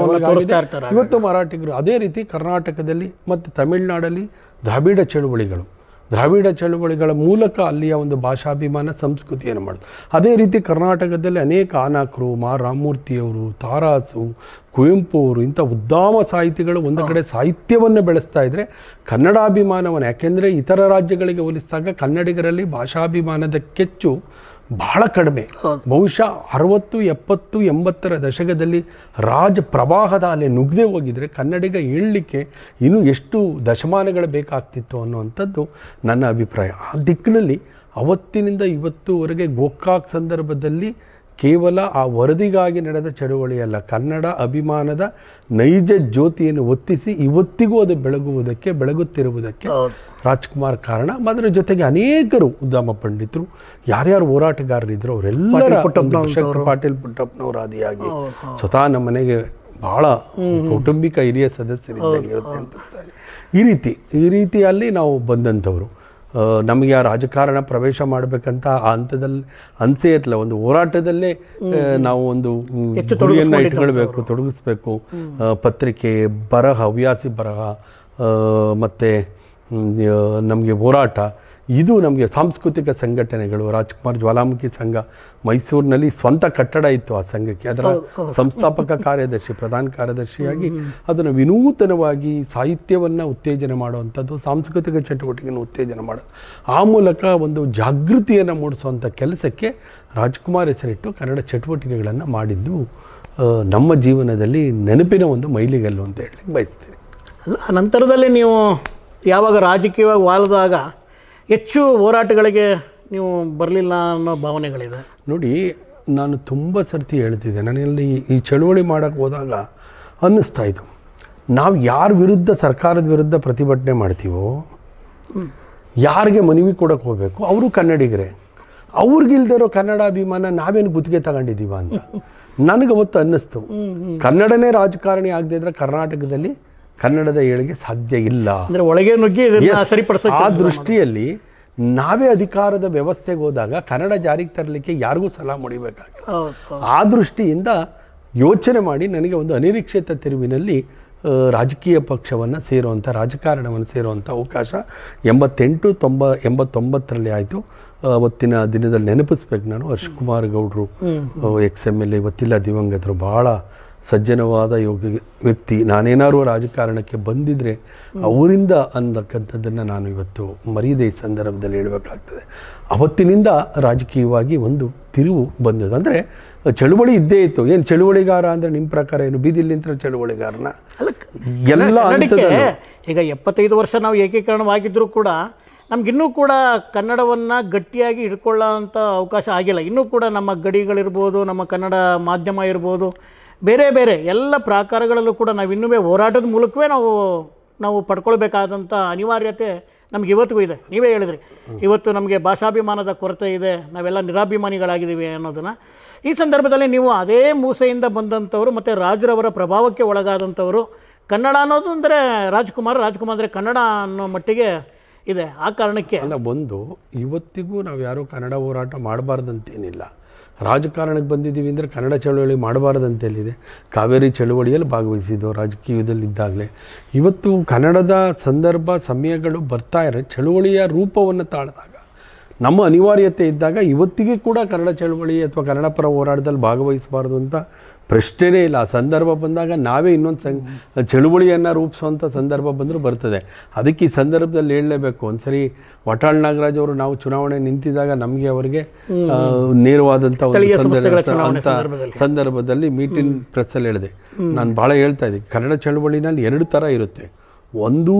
ಇವತ್ತು ಮರಾಠಿಗರು ಅದೇ ರೀತಿ ಕರ್ನಾಟಕದಲ್ಲಿ ಮತ್ತು ತಮಿಳುನಾಡಲ್ಲಿ ದ್ರಾವಿಡ ಚಳುವಳಿಗಳು ದ್ರಾವಿಡ ಚಳುವಳಿಗಳ ಮೂಲಕ ಅಲ್ಲಿಯ ಒಂದು ಭಾಷಾಭಿಮಾನ ಸಂಸ್ಕೃತಿಯನ್ನು ಮಾಡೋದು ಅದೇ ರೀತಿ ಕರ್ನಾಟಕದಲ್ಲಿ ಅನೇಕ ಆನಾಕರು ಮಾ ರಾಮಮೂರ್ತಿಯವರು ತಾರಾಸು ಕುವೆಂಪು ಅವರು ಇಂಥ ಉದ್ದಾಮ ಸಾಹಿತಿಗಳು ಒಂದು ಕಡೆ ಸಾಹಿತ್ಯವನ್ನು ಬೆಳೆಸ್ತಾ ಇದ್ದರೆ ಕನ್ನಡಾಭಿಮಾನವನ್ನು ಯಾಕೆಂದರೆ ಇತರ ರಾಜ್ಯಗಳಿಗೆ ಹೋಲಿಸಿದಾಗ ಕನ್ನಡಿಗರಲ್ಲಿ ಭಾಷಾಭಿಮಾನದ ಕೆಚ್ಚು ಬಹಳ ಕಡಿಮೆ ಬಹುಶಃ ಅರವತ್ತು ಎಪ್ಪತ್ತು ಎಂಬತ್ತರ ದಶಕದಲ್ಲಿ ರಾಜ ಪ್ರವಾಹದ ಅಲೆ ನುಗ್ಗದೆ ಹೋಗಿದ್ರೆ ಕನ್ನಡಿಗ ಹೇಳಲಿಕ್ಕೆ ಇನ್ನೂ ಎಷ್ಟು ದಶಮಾನಗಳು ಬೇಕಾಗ್ತಿತ್ತು ಅನ್ನುವಂಥದ್ದು ನನ್ನ ಅಭಿಪ್ರಾಯ ಆ ದಿಕ್ಕಿನಲ್ಲಿ ಅವತ್ತಿನಿಂದ ಇವತ್ತುವರೆಗೆ ಗೋಕಾಕ್ ಸಂದರ್ಭದಲ್ಲಿ ಕೇವಲ ಆ ವರದಿಗಾಗಿ ನಡೆದ ಚಳುವಳಿಯಲ್ಲ ಕನ್ನಡ ಅಭಿಮಾನದ ನೈಜ ಜ್ಯೋತಿಯನ್ನು ಒತ್ತಿಸಿ ಇವತ್ತಿಗೂ ಅದು ಬೆಳಗುವುದಕ್ಕೆ ಬೆಳಗುತ್ತಿರುವುದಕ್ಕೆ ರಾಜ್ಕುಮಾರ್ ಕಾರಣ ಅದರ ಜೊತೆಗೆ ಅನೇಕರು ಉದ್ದಮ ಪಂಡಿತರು ಯಾರ್ಯಾರು ಹೋರಾಟಗಾರರಿದ್ರು ಅವರೆಲ್ಲರ ಪಾಟೀಲ್ ಪುಟ್ಟಪ್ಪನವರಾದಿಯಾಗಿ ಸ್ವತಃ ನಮ್ಮ ಮನೆಗೆ ಬಹಳ ಕೌಟುಂಬಿಕ ಹಿರಿಯ ಸದಸ್ಯರಿಂದ ಈ ರೀತಿ ಈ ರೀತಿಯಲ್ಲಿ ನಾವು ಬಂದಂಥವರು ನಮಗೆ ಆ ರಾಜಕಾರಣ ಪ್ರವೇಶ ಮಾಡಬೇಕಂತ ಆ ಹಂತದಲ್ಲಿ ಅನಿಸೇ ಇರಲಿಲ್ಲ ಒಂದು ಹೋರಾಟದಲ್ಲೇ ನಾವು ಒಂದು ಗುರಿಯನ್ನು ಇಟ್ಕೊಳ್ಬೇಕು ತೊಡಗಿಸ್ಬೇಕು ಪತ್ರಿಕೆ ಬರಹ ಹವ್ಯಾಸಿ ಬರಹ ಮತ್ತು ನಮಗೆ ಹೋರಾಟ ಇದು ನಮಗೆ ಸಾಂಸ್ಕೃತಿಕ ಸಂಘಟನೆಗಳು ರಾಜ್ಕುಮಾರ್ ಜ್ವಾಲಾಮುಖಿ ಸಂಘ ಮೈಸೂರಿನಲ್ಲಿ ಸ್ವಂತ ಕಟ್ಟಡ ಇತ್ತು ಆ ಸಂಘಕ್ಕೆ ಅದರ ಸಂಸ್ಥಾಪಕ ಕಾರ್ಯದರ್ಶಿ ಪ್ರಧಾನ ಕಾರ್ಯದರ್ಶಿಯಾಗಿ ಅದನ್ನು ವಿನೂತನವಾಗಿ ಸಾಹಿತ್ಯವನ್ನು ಉತ್ತೇಜನ ಮಾಡುವಂಥದ್ದು ಸಾಂಸ್ಕೃತಿಕ ಚಟುವಟಿಕೆಯನ್ನು ಉತ್ತೇಜನ ಮಾಡೋದು ಆ ಮೂಲಕ ಒಂದು ಜಾಗೃತಿಯನ್ನು ಮೂಡಿಸುವಂಥ ಕೆಲಸಕ್ಕೆ ರಾಜ್ಕುಮಾರ್ ಹೆಸರಿಟ್ಟು ಕನ್ನಡ ಚಟುವಟಿಕೆಗಳನ್ನು ಮಾಡಿದ್ದು ನಮ್ಮ ಜೀವನದಲ್ಲಿ ನೆನಪಿನ ಒಂದು ಮೈಲಿಗಲ್ಲು ಅಂತ ಹೇಳಲಿಕ್ಕೆ ಬಯಸ್ತೇನೆ ಅಲ್ಲ ನಂತರದಲ್ಲಿ ನೀವು ಯಾವಾಗ ರಾಜಕೀಯವಾಗಿ ವಾಲದಾಗ ಹೆಚ್ಚು ಹೋರಾಟಗಳಿಗೆ ನೀವು ಬರಲಿಲ್ಲ ಅನ್ನೋ ಭಾವನೆಗಳಿದೆ ನೋಡಿ ನಾನು ತುಂಬ ಸರ್ತಿ ಹೇಳ್ತಿದ್ದೆ ನನ್ನಲ್ಲಿ ಈ ಚಳುವಳಿ ಮಾಡೋಕ್ಕೆ ಹೋದಾಗ ಅನ್ನಿಸ್ತಾ ಇತ್ತು ನಾವು ಯಾರ ವಿರುದ್ಧ ಸರ್ಕಾರದ ವಿರುದ್ಧ ಪ್ರತಿಭಟನೆ ಮಾಡ್ತೀವೋ ಯಾರಿಗೆ ಮನವಿ ಕೊಡೋಕ್ಕೆ ಹೋಗಬೇಕು ಅವರು ಕನ್ನಡಿಗರೇ ಇರೋ ಕನ್ನಡಾಭಿಮಾನ ನಾವೇನು ಗುತ್ತಿಗೆ ತಗೊಂಡಿದ್ದೀವ ಅಂತ ನನಗೆ ಅವತ್ತು ಅನ್ನಿಸ್ತು ಕನ್ನಡನೇ ರಾಜಕಾರಣಿ ಆಗದೇ ಇದ್ರೆ ಕರ್ನಾಟಕದಲ್ಲಿ ಕನ್ನಡದ ಏಳಿಗೆ ಸಾಧ್ಯ ಇಲ್ಲ ಅಂದರೆ ಒಳಗೆ ನುಗ್ಗಿ ಸರಿಪಡಿಸ ಆ ದೃಷ್ಟಿಯಲ್ಲಿ ನಾವೇ ಅಧಿಕಾರದ ವ್ಯವಸ್ಥೆಗೆ ಹೋದಾಗ ಕನ್ನಡ ಜಾರಿಗೆ ತರಲಿಕ್ಕೆ ಯಾರಿಗೂ ಸಲಹಾ ಮುಡಿಬೇಕಾಗಿಲ್ಲ ಆ ದೃಷ್ಟಿಯಿಂದ ಯೋಚನೆ ಮಾಡಿ ನನಗೆ ಒಂದು ಅನಿರೀಕ್ಷಿತ ತಿರುವಿನಲ್ಲಿ ರಾಜಕೀಯ ಪಕ್ಷವನ್ನು ಸೇರುವಂಥ ರಾಜಕಾರಣವನ್ನು ಸೇರುವಂಥ ಅವಕಾಶ ಎಂಬತ್ತೆಂಟು ತೊಂಬ ಎಂಬತ್ತೊಂಬತ್ತರಲ್ಲಿ ಆಯಿತು ಅವತ್ತಿನ ದಿನದಲ್ಲಿ ನೆನಪಿಸ್ಬೇಕು ನಾನು ಹರ್ಷ್ ಕುಮಾರ್ ಗೌಡ್ರು ಎಕ್ಸ್ ಎಮ್ ಎಲ್ ಎ ಇವತ್ತಿಲ್ಲ ದಿವಂಗತರು ಭಾಳ ಸಜ್ಜನವಾದ ಯೋಗ ವ್ಯಕ್ತಿ ನಾನೇನಾದ್ರೂ ರಾಜಕಾರಣಕ್ಕೆ ಬಂದಿದ್ದರೆ ಅವರಿಂದ ಅಂದಕ್ಕಂಥದ್ದನ್ನು ನಾನು ಇವತ್ತು ಮರೀದೆ ಈ ಸಂದರ್ಭದಲ್ಲಿ ಹೇಳಬೇಕಾಗ್ತದೆ ಅವತ್ತಿನಿಂದ ರಾಜಕೀಯವಾಗಿ ಒಂದು ತಿರುವು ಬಂದದ್ದು ಅಂದರೆ ಚಳುವಳಿ ಇದ್ದೇ ಇತ್ತು ಏನು ಚಳುವಳಿಗಾರ ಅಂದರೆ ನಿಮ್ಮ ಪ್ರಕಾರ ಏನು ಬೀದಿಲಿಂತ್ರ ಚಳುವಳಿಗಾರನ ಎಲ್ಲ ಈಗ ಎಪ್ಪತ್ತೈದು ವರ್ಷ ನಾವು ಏಕೀಕರಣವಾಗಿದ್ದರೂ ಕೂಡ ನಮಗಿನ್ನೂ ಕೂಡ ಕನ್ನಡವನ್ನು ಗಟ್ಟಿಯಾಗಿ ಹಿಡ್ಕೊಳ್ಳೋ ಅಂಥ ಅವಕಾಶ ಆಗಿಲ್ಲ ಇನ್ನೂ ಕೂಡ ನಮ್ಮ ಗಡಿಗಳಿರ್ಬೋದು ನಮ್ಮ ಕನ್ನಡ ಮಾಧ್ಯಮ ಇರ್ಬೋದು ಬೇರೆ ಬೇರೆ ಎಲ್ಲ ಪ್ರಾಕಾರಗಳಲ್ಲೂ ಕೂಡ ನಾವು ಇನ್ನೂ ಹೋರಾಟದ ಮೂಲಕವೇ ನಾವು ನಾವು ಪಡ್ಕೊಳ್ಬೇಕಾದಂಥ ಅನಿವಾರ್ಯತೆ ನಮ್ಗೆ ಇವತ್ತಿಗೂ ಇದೆ ನೀವೇ ಹೇಳಿದ್ರಿ ಇವತ್ತು ನಮಗೆ ಭಾಷಾಭಿಮಾನದ ಕೊರತೆ ಇದೆ ನಾವೆಲ್ಲ ನಿರಾಭಿಮಾನಿಗಳಾಗಿದ್ದೀವಿ ಅನ್ನೋದನ್ನು ಈ ಸಂದರ್ಭದಲ್ಲಿ ನೀವು ಅದೇ ಮೂಸೆಯಿಂದ ಬಂದಂಥವರು ಮತ್ತು ರಾಜರವರ ಪ್ರಭಾವಕ್ಕೆ ಒಳಗಾದಂಥವರು ಕನ್ನಡ ಅನ್ನೋದು ಅಂದರೆ ರಾಜ್ಕುಮಾರ್ ರಾಜ್ಕುಮಾರ್ ಅಂದರೆ ಕನ್ನಡ ಅನ್ನೋ ಮಟ್ಟಿಗೆ ಇದೆ ಆ ಕಾರಣಕ್ಕೆ ಅಲ್ಲ ಒಂದು ಇವತ್ತಿಗೂ ನಾವು ಯಾರೂ ಕನ್ನಡ ಹೋರಾಟ ಮಾಡಬಾರ್ದಂತೇನಿಲ್ಲ ರಾಜಕಾರಣಕ್ಕೆ ಬಂದಿದ್ದೀವಿ ಅಂದರೆ ಕನ್ನಡ ಚಳವಳಿ ಮಾಡಬಾರ್ದಂತೇಳಿದೆ ಕಾವೇರಿ ಚಳವಳಿಯಲ್ಲಿ ಭಾಗವಹಿಸಿದ್ದು ರಾಜಕೀಯದಲ್ಲಿದ್ದಾಗಲೇ ಇವತ್ತು ಕನ್ನಡದ ಸಂದರ್ಭ ಸಮಯಗಳು ಬರ್ತಾ ಇರೋ ಚಳುವಳಿಯ ರೂಪವನ್ನು ತಾಳಿದಾಗ ನಮ್ಮ ಅನಿವಾರ್ಯತೆ ಇದ್ದಾಗ ಇವತ್ತಿಗೆ ಕೂಡ ಕನ್ನಡ ಚಳುವಳಿ ಅಥವಾ ಕನ್ನಡ ಪರ ಹೋರಾಟದಲ್ಲಿ ಭಾಗವಹಿಸಬಾರ್ದು ಅಂತ ಪ್ರಶ್ನೆನೇ ಇಲ್ಲ ಆ ಸಂದರ್ಭ ಬಂದಾಗ ನಾವೇ ಇನ್ನೊಂದು ಸಂ ಚಳುವಳಿಯನ್ನು ರೂಪಿಸುವಂಥ ಸಂದರ್ಭ ಬಂದರೂ ಬರ್ತದೆ ಅದಕ್ಕೆ ಈ ಸಂದರ್ಭದಲ್ಲಿ ಹೇಳಲೇಬೇಕು ಒಂದ್ಸರಿ ವಟಾಳ್ ನಾಗರಾಜ್ ಅವರು ನಾವು ಚುನಾವಣೆ ನಿಂತಿದಾಗ ನಮಗೆ ಅವರಿಗೆ ನೇರವಾದಂಥ ಸಂದರ್ಭದಲ್ಲಿ ಮೀಟಿಂಗ್ ಪ್ರೆಸ್ಸಲ್ಲಿ ಹೇಳಿದೆ ನಾನು ಭಾಳ ಹೇಳ್ತಾ ಇದ್ದೀನಿ ಕನ್ನಡ ಚಳುವಳಿನಲ್ಲಿ ಎರಡು ಥರ ಇರುತ್ತೆ ಒಂದು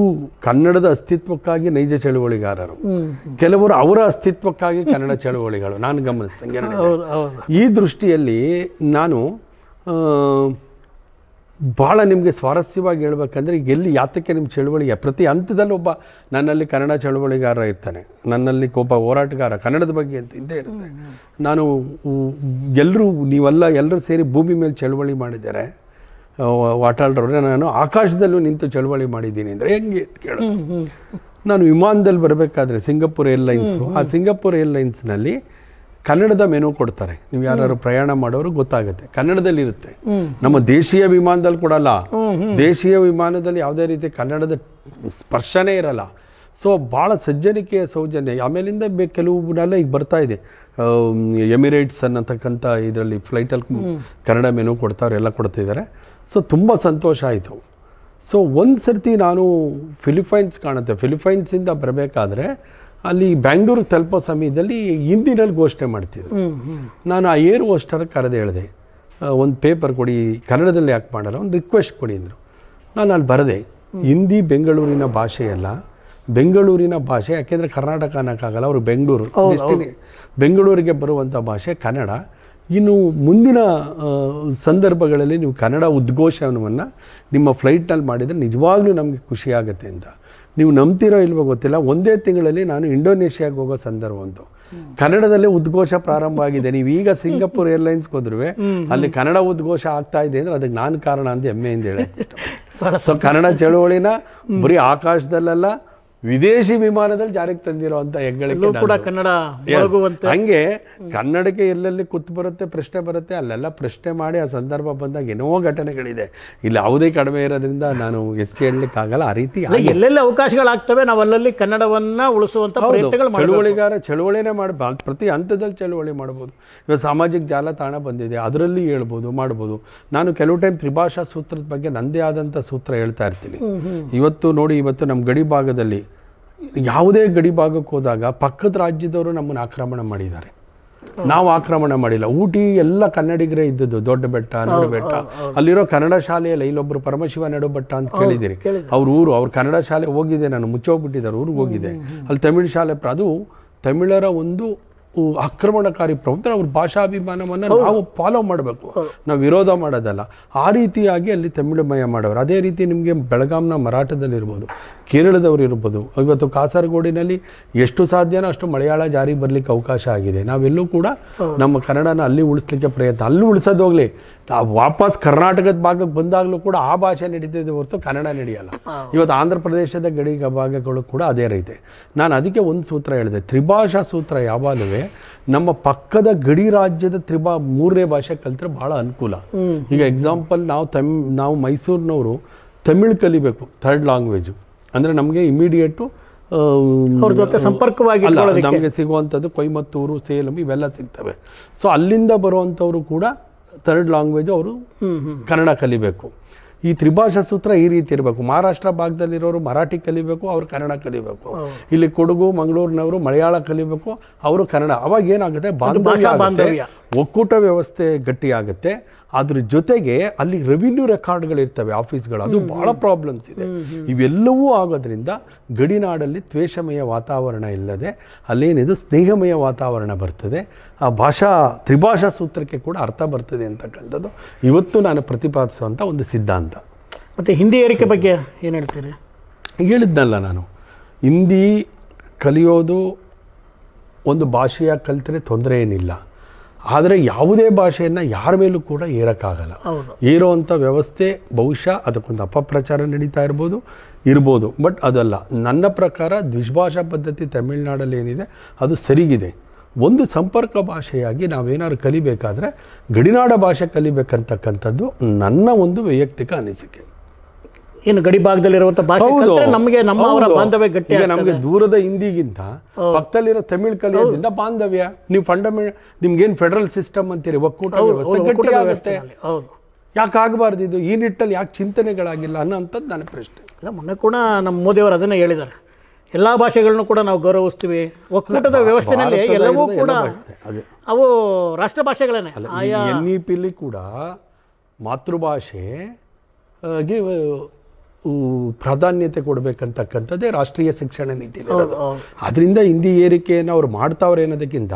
ಕನ್ನಡದ ಅಸ್ತಿತ್ವಕ್ಕಾಗಿ ನೈಜ ಚಳುವಳಿಗಾರರು ಕೆಲವರು ಅವರ ಅಸ್ತಿತ್ವಕ್ಕಾಗಿ ಕನ್ನಡ ಚಳುವಳಿಗಳು ನಾನು ಗಮನಿಸ್ತೇನೆ ಈ ದೃಷ್ಟಿಯಲ್ಲಿ ನಾನು ಭಾಳ ನಿಮಗೆ ಸ್ವಾರಸ್ಯವಾಗಿ ಹೇಳಬೇಕಂದ್ರೆ ಎಲ್ಲಿ ಯಾತಕ್ಕೆ ನಿಮ್ಮ ಚಳುವಳಿಗೆ ಪ್ರತಿ ಹಂತದಲ್ಲಿ ಒಬ್ಬ ನನ್ನಲ್ಲಿ ಕನ್ನಡ ಚಳುವಳಿಗಾರ ಇರ್ತಾನೆ ನನ್ನಲ್ಲಿ ಕೋಪ ಹೋರಾಟಗಾರ ಕನ್ನಡದ ಬಗ್ಗೆ ಅಂತ ಹಿಂದೆ ಇರುತ್ತೆ ನಾನು ಎಲ್ಲರೂ ನೀವೆಲ್ಲ ಎಲ್ಲರೂ ಸೇರಿ ಭೂಮಿ ಮೇಲೆ ಚಳುವಳಿ ಮಾಡಿದ್ದಾರೆ ವಾಟಾಳ್ರವ್ರೆ ನಾನು ಆಕಾಶದಲ್ಲೂ ನಿಂತು ಚಳುವಳಿ ಮಾಡಿದ್ದೀನಿ ಅಂದರೆ ಹೆಂಗೆ ಅಂತ ನಾನು ವಿಮಾನದಲ್ಲಿ ಬರಬೇಕಾದ್ರೆ ಸಿಂಗಪುರ್ ಏರ್ಲೈನ್ಸು ಆ ಸಿಂಗಪುರ್ ಏರ್ಲೈನ್ಸ್ನಲ್ಲಿ ಕನ್ನಡದ ಮೆನು ಕೊಡ್ತಾರೆ ನೀವು ಯಾರು ಪ್ರಯಾಣ ಮಾಡೋರು ಗೊತ್ತಾಗುತ್ತೆ ಕನ್ನಡದಲ್ಲಿ ಇರುತ್ತೆ ನಮ್ಮ ದೇಶೀಯ ವಿಮಾನದಲ್ಲಿ ಕೊಡಲ್ಲ ದೇಶೀಯ ವಿಮಾನದಲ್ಲಿ ಯಾವುದೇ ರೀತಿ ಕನ್ನಡದ ಸ್ಪರ್ಶನೇ ಇರಲ್ಲ ಸೊ ಭಾಳ ಸಜ್ಜನಿಕೆಯ ಸೌಜನ್ಯ ಆಮೇಲಿಂದ ಬೆ ಈಗ ಬರ್ತಾ ಇದೆ ಎಮಿರೇಟ್ಸ್ ಅನ್ನತಕ್ಕಂಥ ಇದರಲ್ಲಿ ಫ್ಲೈಟಲ್ಲಿ ಕನ್ನಡ ಮೆನು ಕೊಡ್ತಾವ್ರೆ ಎಲ್ಲ ಕೊಡ್ತಿದ್ದಾರೆ ಸೊ ತುಂಬ ಸಂತೋಷ ಆಯಿತು ಸೊ ಒಂದು ಸರ್ತಿ ನಾನು ಫಿಲಿಪೈನ್ಸ್ ಕಾಣುತ್ತೆ ಫಿಲಿಪೈನ್ಸಿಂದ ಬರಬೇಕಾದ್ರೆ ಅಲ್ಲಿ ಬ್ಯಾಂಗ್ಳೂರಿಗೆ ತಲುಪೋ ಸಮಯದಲ್ಲಿ ಹಿಂದಿನಲ್ಲಿ ಘೋಷಣೆ ಮಾಡ್ತಿದ್ರು ನಾನು ಆ ಏರ್ ಹೋಸ್ಟರ್ ಕರೆದು ಹೇಳಿದೆ ಒಂದು ಪೇಪರ್ ಕೊಡಿ ಕನ್ನಡದಲ್ಲಿ ಯಾಕೆ ಮಾಡಲ್ಲ ಒಂದು ರಿಕ್ವೆಸ್ಟ್ ಕೊಡಿ ಅಂದರು ನಾನು ಅಲ್ಲಿ ಬರದೆ ಹಿಂದಿ ಬೆಂಗಳೂರಿನ ಭಾಷೆಯಲ್ಲ ಬೆಂಗಳೂರಿನ ಭಾಷೆ ಯಾಕೆಂದರೆ ಕರ್ನಾಟಕ ಅನ್ನೋಕ್ಕಾಗಲ್ಲ ಅವರು ಬೆಂಗಳೂರು ಬೆಂಗಳೂರಿಗೆ ಬರುವಂಥ ಭಾಷೆ ಕನ್ನಡ ಇನ್ನು ಮುಂದಿನ ಸಂದರ್ಭಗಳಲ್ಲಿ ನೀವು ಕನ್ನಡ ಉದ್ಘೋಷವನ್ನು ನಿಮ್ಮ ಫ್ಲೈಟ್ನಲ್ಲಿ ಮಾಡಿದರೆ ನಿಜವಾಗ್ಲೂ ನಮಗೆ ಖುಷಿ ಆಗುತ್ತೆ ಅಂತ ನೀವು ನಂಬ್ತಿರೋ ಇಲ್ವೋ ಗೊತ್ತಿಲ್ಲ ಒಂದೇ ತಿಂಗಳಲ್ಲಿ ನಾನು ಇಂಡೋನೇಷ್ಯಾಗೆ ಹೋಗೋ ಸಂದರ್ಭ ಅಂತು ಕನ್ನಡದಲ್ಲೇ ಉದ್ಘೋಷ ಪ್ರಾರಂಭ ಆಗಿದೆ ನೀವು ಈಗ ಸಿಂಗಾಪುರ್ ಏರ್ಲೈನ್ಸ್ ಹೋದ್ರೆ ಅಲ್ಲಿ ಕನ್ನಡ ಉದ್ಘೋಷ ಆಗ್ತಾ ಇದೆ ಅಂದ್ರೆ ಅದಕ್ಕೆ ನಾನು ಕಾರಣ ಅಂತ ಹೆಮ್ಮೆಯಿಂದ ಹೇಳಿ ಸೊ ಕನ್ನಡ ಚಳುವಳಿನ ಬರೀ ಆಕಾಶದಲ್ಲೆಲ್ಲ ವಿದೇಶಿ ವಿಮಾನದಲ್ಲಿ ಜಾರಿಗೆ ತಂದಿರುವಂತ ಹೆಗ್ಗಳಿಕೆ ಕೂಡ ಕನ್ನಡ ಹಂಗೆ ಕನ್ನಡಕ್ಕೆ ಎಲ್ಲೆಲ್ಲಿ ಕೂತು ಬರುತ್ತೆ ಪ್ರಶ್ನೆ ಬರುತ್ತೆ ಅಲ್ಲೆಲ್ಲ ಪ್ರಶ್ನೆ ಮಾಡಿ ಆ ಸಂದರ್ಭ ಬಂದಾಗ ಏನೋ ಘಟನೆಗಳಿದೆ ಇಲ್ಲಿ ಯಾವುದೇ ಕಡಿಮೆ ಇರೋದ್ರಿಂದ ನಾನು ಹೆಚ್ಚು ಹೇಳಲಿಕ್ಕಾಗಲ್ಲ ಆ ರೀತಿ ಎಲ್ಲೆಲ್ಲಿ ಅವಕಾಶಗಳಾಗ್ತವೆ ನಾವು ಅಲ್ಲಲ್ಲಿ ಕನ್ನಡವನ್ನ ಉಳಿಸುವಂಥ ಚಳುವಳಿಗಾರ ಚಳುವಳಿನೇ ಮಾಡಿ ಪ್ರತಿ ಹಂತದಲ್ಲಿ ಚಳುವಳಿ ಮಾಡ್ಬೋದು ಇವಾಗ ಸಾಮಾಜಿಕ ಜಾಲತಾಣ ಬಂದಿದೆ ಅದರಲ್ಲಿ ಹೇಳ್ಬೋದು ಮಾಡ್ಬೋದು ನಾನು ಕೆಲವು ಟೈಮ್ ತ್ರಿಭಾಷಾ ಸೂತ್ರದ ಬಗ್ಗೆ ನಂದೇ ಆದಂತ ಸೂತ್ರ ಹೇಳ್ತಾ ಇರ್ತೀನಿ ಇವತ್ತು ನೋಡಿ ಇವತ್ತು ನಮ್ಮ ಗಡಿ ಭಾಗದಲ್ಲಿ ಯಾವುದೇ ಗಡಿ ಭಾಗಕ್ಕೆ ಹೋದಾಗ ಪಕ್ಕದ ರಾಜ್ಯದವರು ನಮ್ಮನ್ನು ಆಕ್ರಮಣ ಮಾಡಿದ್ದಾರೆ ನಾವು ಆಕ್ರಮಣ ಮಾಡಿಲ್ಲ ಊಟಿ ಎಲ್ಲ ಕನ್ನಡಿಗರೇ ಇದ್ದದ್ದು ದೊಡ್ಡ ಬೆಟ್ಟ ನಡು ಬೆಟ್ಟ ಅಲ್ಲಿರೋ ಕನ್ನಡ ಶಾಲೆಯಲ್ಲಿ ಇಲ್ಲೊಬ್ರು ಪರಮಶಿವ ನಡು ಬೆಟ್ಟ ಅಂತ ಕೇಳಿದ್ದೀರಿ ಅವ್ರ ಊರು ಅವ್ರ ಕನ್ನಡ ಶಾಲೆ ಹೋಗಿದೆ ನಾನು ಮುಚ್ಚೋಗ್ಬಿಟ್ಟಿದ್ದಾರೆ ಊರಿಗೆ ಹೋಗಿದೆ ಅಲ್ಲಿ ತಮಿಳು ಶಾಲೆ ಅದು ತಮಿಳರ ಒಂದು ಆಕ್ರಮಣಕಾರಿ ಪ್ರವೃತ್ತಿ ಅವ್ರ ಭಾಷಾಭಿಮಾನವನ್ನು ನಾವು ಫಾಲೋ ಮಾಡಬೇಕು ನಾವು ವಿರೋಧ ಮಾಡೋದಲ್ಲ ಆ ರೀತಿಯಾಗಿ ಅಲ್ಲಿ ತಮಿಳುಮಯ ಮಾಡೋರು ಅದೇ ರೀತಿ ನಿಮಗೆ ಬೆಳಗಾಂನ ಮರಾಠದಲ್ಲಿರ್ಬೋದು ಕೇರಳದವರು ಇರ್ಬೋದು ಇವತ್ತು ಕಾಸರಗೋಡಿನಲ್ಲಿ ಎಷ್ಟು ಸಾಧ್ಯನೋ ಅಷ್ಟು ಮಲಯಾಳ ಜಾರಿಗೆ ಬರಲಿಕ್ಕೆ ಅವಕಾಶ ಆಗಿದೆ ನಾವೆಲ್ಲೂ ಕೂಡ ನಮ್ಮ ಕನ್ನಡನ ಅಲ್ಲಿ ಉಳಿಸ್ಲಿಕ್ಕೆ ಪ್ರಯತ್ನ ಅಲ್ಲಿ ಉಳಿಸೋದೋಗ್ಲಿ ವಾಪಸ್ ಕರ್ನಾಟಕದ ಭಾಗಕ್ಕೆ ಬಂದಾಗಲೂ ಕೂಡ ಆ ಭಾಷೆ ನಡೀತಿದೆ ಹೊರತು ಕನ್ನಡ ನಡೆಯಲ್ಲ ಇವತ್ತು ಆಂಧ್ರ ಪ್ರದೇಶದ ಗಡಿ ಭಾಗಗಳು ಕೂಡ ಅದೇ ರೀತಿ ನಾನು ಅದಕ್ಕೆ ಒಂದು ಸೂತ್ರ ಹೇಳಿದೆ ತ್ರಿಭಾಷಾ ಸೂತ್ರ ಯಾವಾಗಲೂ ನಮ್ಮ ಪಕ್ಕದ ಗಡಿ ರಾಜ್ಯದ ತ್ರಿಭಾ ಮೂರನೇ ಭಾಷೆ ಕಲಿತ್ರೆ ಭಾಳ ಅನುಕೂಲ ಈಗ ಎಕ್ಸಾಂಪಲ್ ನಾವು ತಮ್ ನಾವು ಮೈಸೂರಿನವರು ತಮಿಳ್ ಕಲಿಬೇಕು ಥರ್ಡ್ ಲ್ಯಾಂಗ್ವೇಜು ಅಂದರೆ ನಮಗೆ ಇಮಿಡಿಯೇಟು ಅವ್ರ ಜೊತೆ ಸಂಪರ್ಕವಾಗಿ ನಮಗೆ ಸಿಗುವಂಥದ್ದು ಕೊಯಮತ್ತೂರು ಸೇಲಂ ಇವೆಲ್ಲ ಸಿಗ್ತವೆ ಸೊ ಅಲ್ಲಿಂದ ಬರುವಂಥವರು ಕೂಡ ಥರ್ಡ್ ಲ್ಯಾಂಗ್ವೇಜ್ ಅವರು ಕನ್ನಡ ಕಲಿಬೇಕು ಈ ತ್ರಿಭಾಷಾ ಸೂತ್ರ ಈ ರೀತಿ ಇರಬೇಕು ಮಹಾರಾಷ್ಟ್ರ ಭಾಗದಲ್ಲಿರೋರು ಮರಾಠಿ ಕಲಿಬೇಕು ಅವರು ಕನ್ನಡ ಕಲಿಬೇಕು ಇಲ್ಲಿ ಕೊಡಗು ಮಂಗಳೂರಿನವರು ಮಲಯಾಳ ಕಲಿಬೇಕು ಅವರು ಕನ್ನಡ ಅವಾಗ ಏನಾಗುತ್ತೆ ಬಾಂಧವ್ಯ ಒಕ್ಕೂಟ ವ್ಯವಸ್ಥೆ ಗಟ್ಟಿಯಾಗುತ್ತೆ ಅದ್ರ ಜೊತೆಗೆ ಅಲ್ಲಿ ರೆವಿನ್ಯೂ ರೆಕಾರ್ಡ್ಗಳಿರ್ತವೆ ಆಫೀಸ್ಗಳು ಅದು ಭಾಳ ಪ್ರಾಬ್ಲಮ್ಸ್ ಇದೆ ಇವೆಲ್ಲವೂ ಆಗೋದ್ರಿಂದ ಗಡಿನಾಡಲ್ಲಿ ತ್ವೇಷಮಯ ವಾತಾವರಣ ಇಲ್ಲದೆ ಅಲ್ಲೇನಿದು ಸ್ನೇಹಮಯ ವಾತಾವರಣ ಬರ್ತದೆ ಆ ಭಾಷಾ ತ್ರಿಭಾಷಾ ಸೂತ್ರಕ್ಕೆ ಕೂಡ ಅರ್ಥ ಬರ್ತದೆ ಅಂತಕ್ಕಂಥದ್ದು ಇವತ್ತು ನಾನು ಪ್ರತಿಪಾದಿಸುವಂಥ ಒಂದು ಸಿದ್ಧಾಂತ ಮತ್ತು ಹಿಂದಿ ಏರಿಕೆ ಬಗ್ಗೆ ಏನು ಹೇಳ್ತೀರಿ ಹೇಳಿದ್ನಲ್ಲ ನಾನು ಹಿಂದಿ ಕಲಿಯೋದು ಒಂದು ಭಾಷೆಯ ಕಲಿತರೆ ತೊಂದರೆ ಏನಿಲ್ಲ ಆದರೆ ಯಾವುದೇ ಭಾಷೆಯನ್ನು ಯಾರ ಮೇಲೂ ಕೂಡ ಏರೋಕ್ಕಾಗಲ್ಲ ಏರೋವಂಥ ವ್ಯವಸ್ಥೆ ಬಹುಶಃ ಅದಕ್ಕೊಂದು ಅಪಪ್ರಚಾರ ನಡೀತಾ ಇರ್ಬೋದು ಇರ್ಬೋದು ಬಟ್ ಅದಲ್ಲ ನನ್ನ ಪ್ರಕಾರ ದ್ವಿಭಾಷಾ ಪದ್ಧತಿ ತಮಿಳ್ನಾಡಲ್ಲಿ ಏನಿದೆ ಅದು ಸರಿಗಿದೆ ಒಂದು ಸಂಪರ್ಕ ಭಾಷೆಯಾಗಿ ನಾವೇನಾದ್ರು ಕಲಿಬೇಕಾದ್ರೆ ಗಡಿನಾಡ ಭಾಷೆ ಕಲಿಬೇಕಂತಕ್ಕಂಥದ್ದು ನನ್ನ ಒಂದು ವೈಯಕ್ತಿಕ ಅನಿಸಿಕೆ ಏನು ಗಡಿ ಭಾಗದಲ್ಲಿರುವಂತ ಭಾಷೆ ಕಲ್ತ್ರೆ ನಮಗೆ ನಮ್ಮ ಅವರ ಬಾಂಧವ್ಯ ಗಟ್ಟಿ ಈಗ ನಮಗೆ ದೂರದ ಹಿಂದಿಗಿಂತ ಪಕ್ಕದಲ್ಲಿರೋ ತಮಿಳ್ ಕಲಿಯೋದ್ರಿಂದ ಬಾಂಧವ್ಯ ನೀವು ಫಂಡಮೆ ನಿಮ್ಗೇನು ಫೆಡರಲ್ ಸಿಸ್ಟಮ್ ಅಂತೀರಿ ಒಕ್ಕೂಟ ವ್ಯವಸ್ಥೆ ಗಟ್ಟಿ ಹೌದು ಯಾಕೆ ಆಗಬಾರ್ದು ಇದು ಈ ನಿಟ್ಟಲ್ಲಿ ಯಾಕೆ ಚಿಂತನೆಗಳಾಗಿಲ್ಲ ಅನ್ನೋಂಥದ್ದು ನನ್ನ ಪ್ರಶ್ನೆ ಅಲ್ಲ ಮೊನ್ನೆ ಕೂಡ ನಮ್ಮ ಮೋದಿಯವರು ಅದನ್ನೇ ಹೇಳಿದ್ದಾರೆ ಎಲ್ಲ ಭಾಷೆಗಳನ್ನು ಕೂಡ ನಾವು ಗೌರವಿಸ್ತೀವಿ ಒಕ್ಕೂಟದ ವ್ಯವಸ್ಥೆನಲ್ಲಿ ಎಲ್ಲವೂ ಕೂಡ ಅವು ರಾಷ್ಟ್ರ ಭಾಷೆಗಳೇನೆ ಎನ್ ಇ ಪಿಲಿ ಕೂಡ ಮಾತೃಭಾಷೆ ಪ್ರಾಧಾನ್ಯತೆ ಕೊಡಬೇಕಂತಕ್ಕಂಥದ್ದೇ ರಾಷ್ಟ್ರೀಯ ಶಿಕ್ಷಣ ನೀತಿ ಅದರಿಂದ ಹಿಂದಿ ಏರಿಕೆಯನ್ನು ಅವ್ರು ಮಾಡ್ತಾವ್ರೆ ಅನ್ನೋದಕ್ಕಿಂತ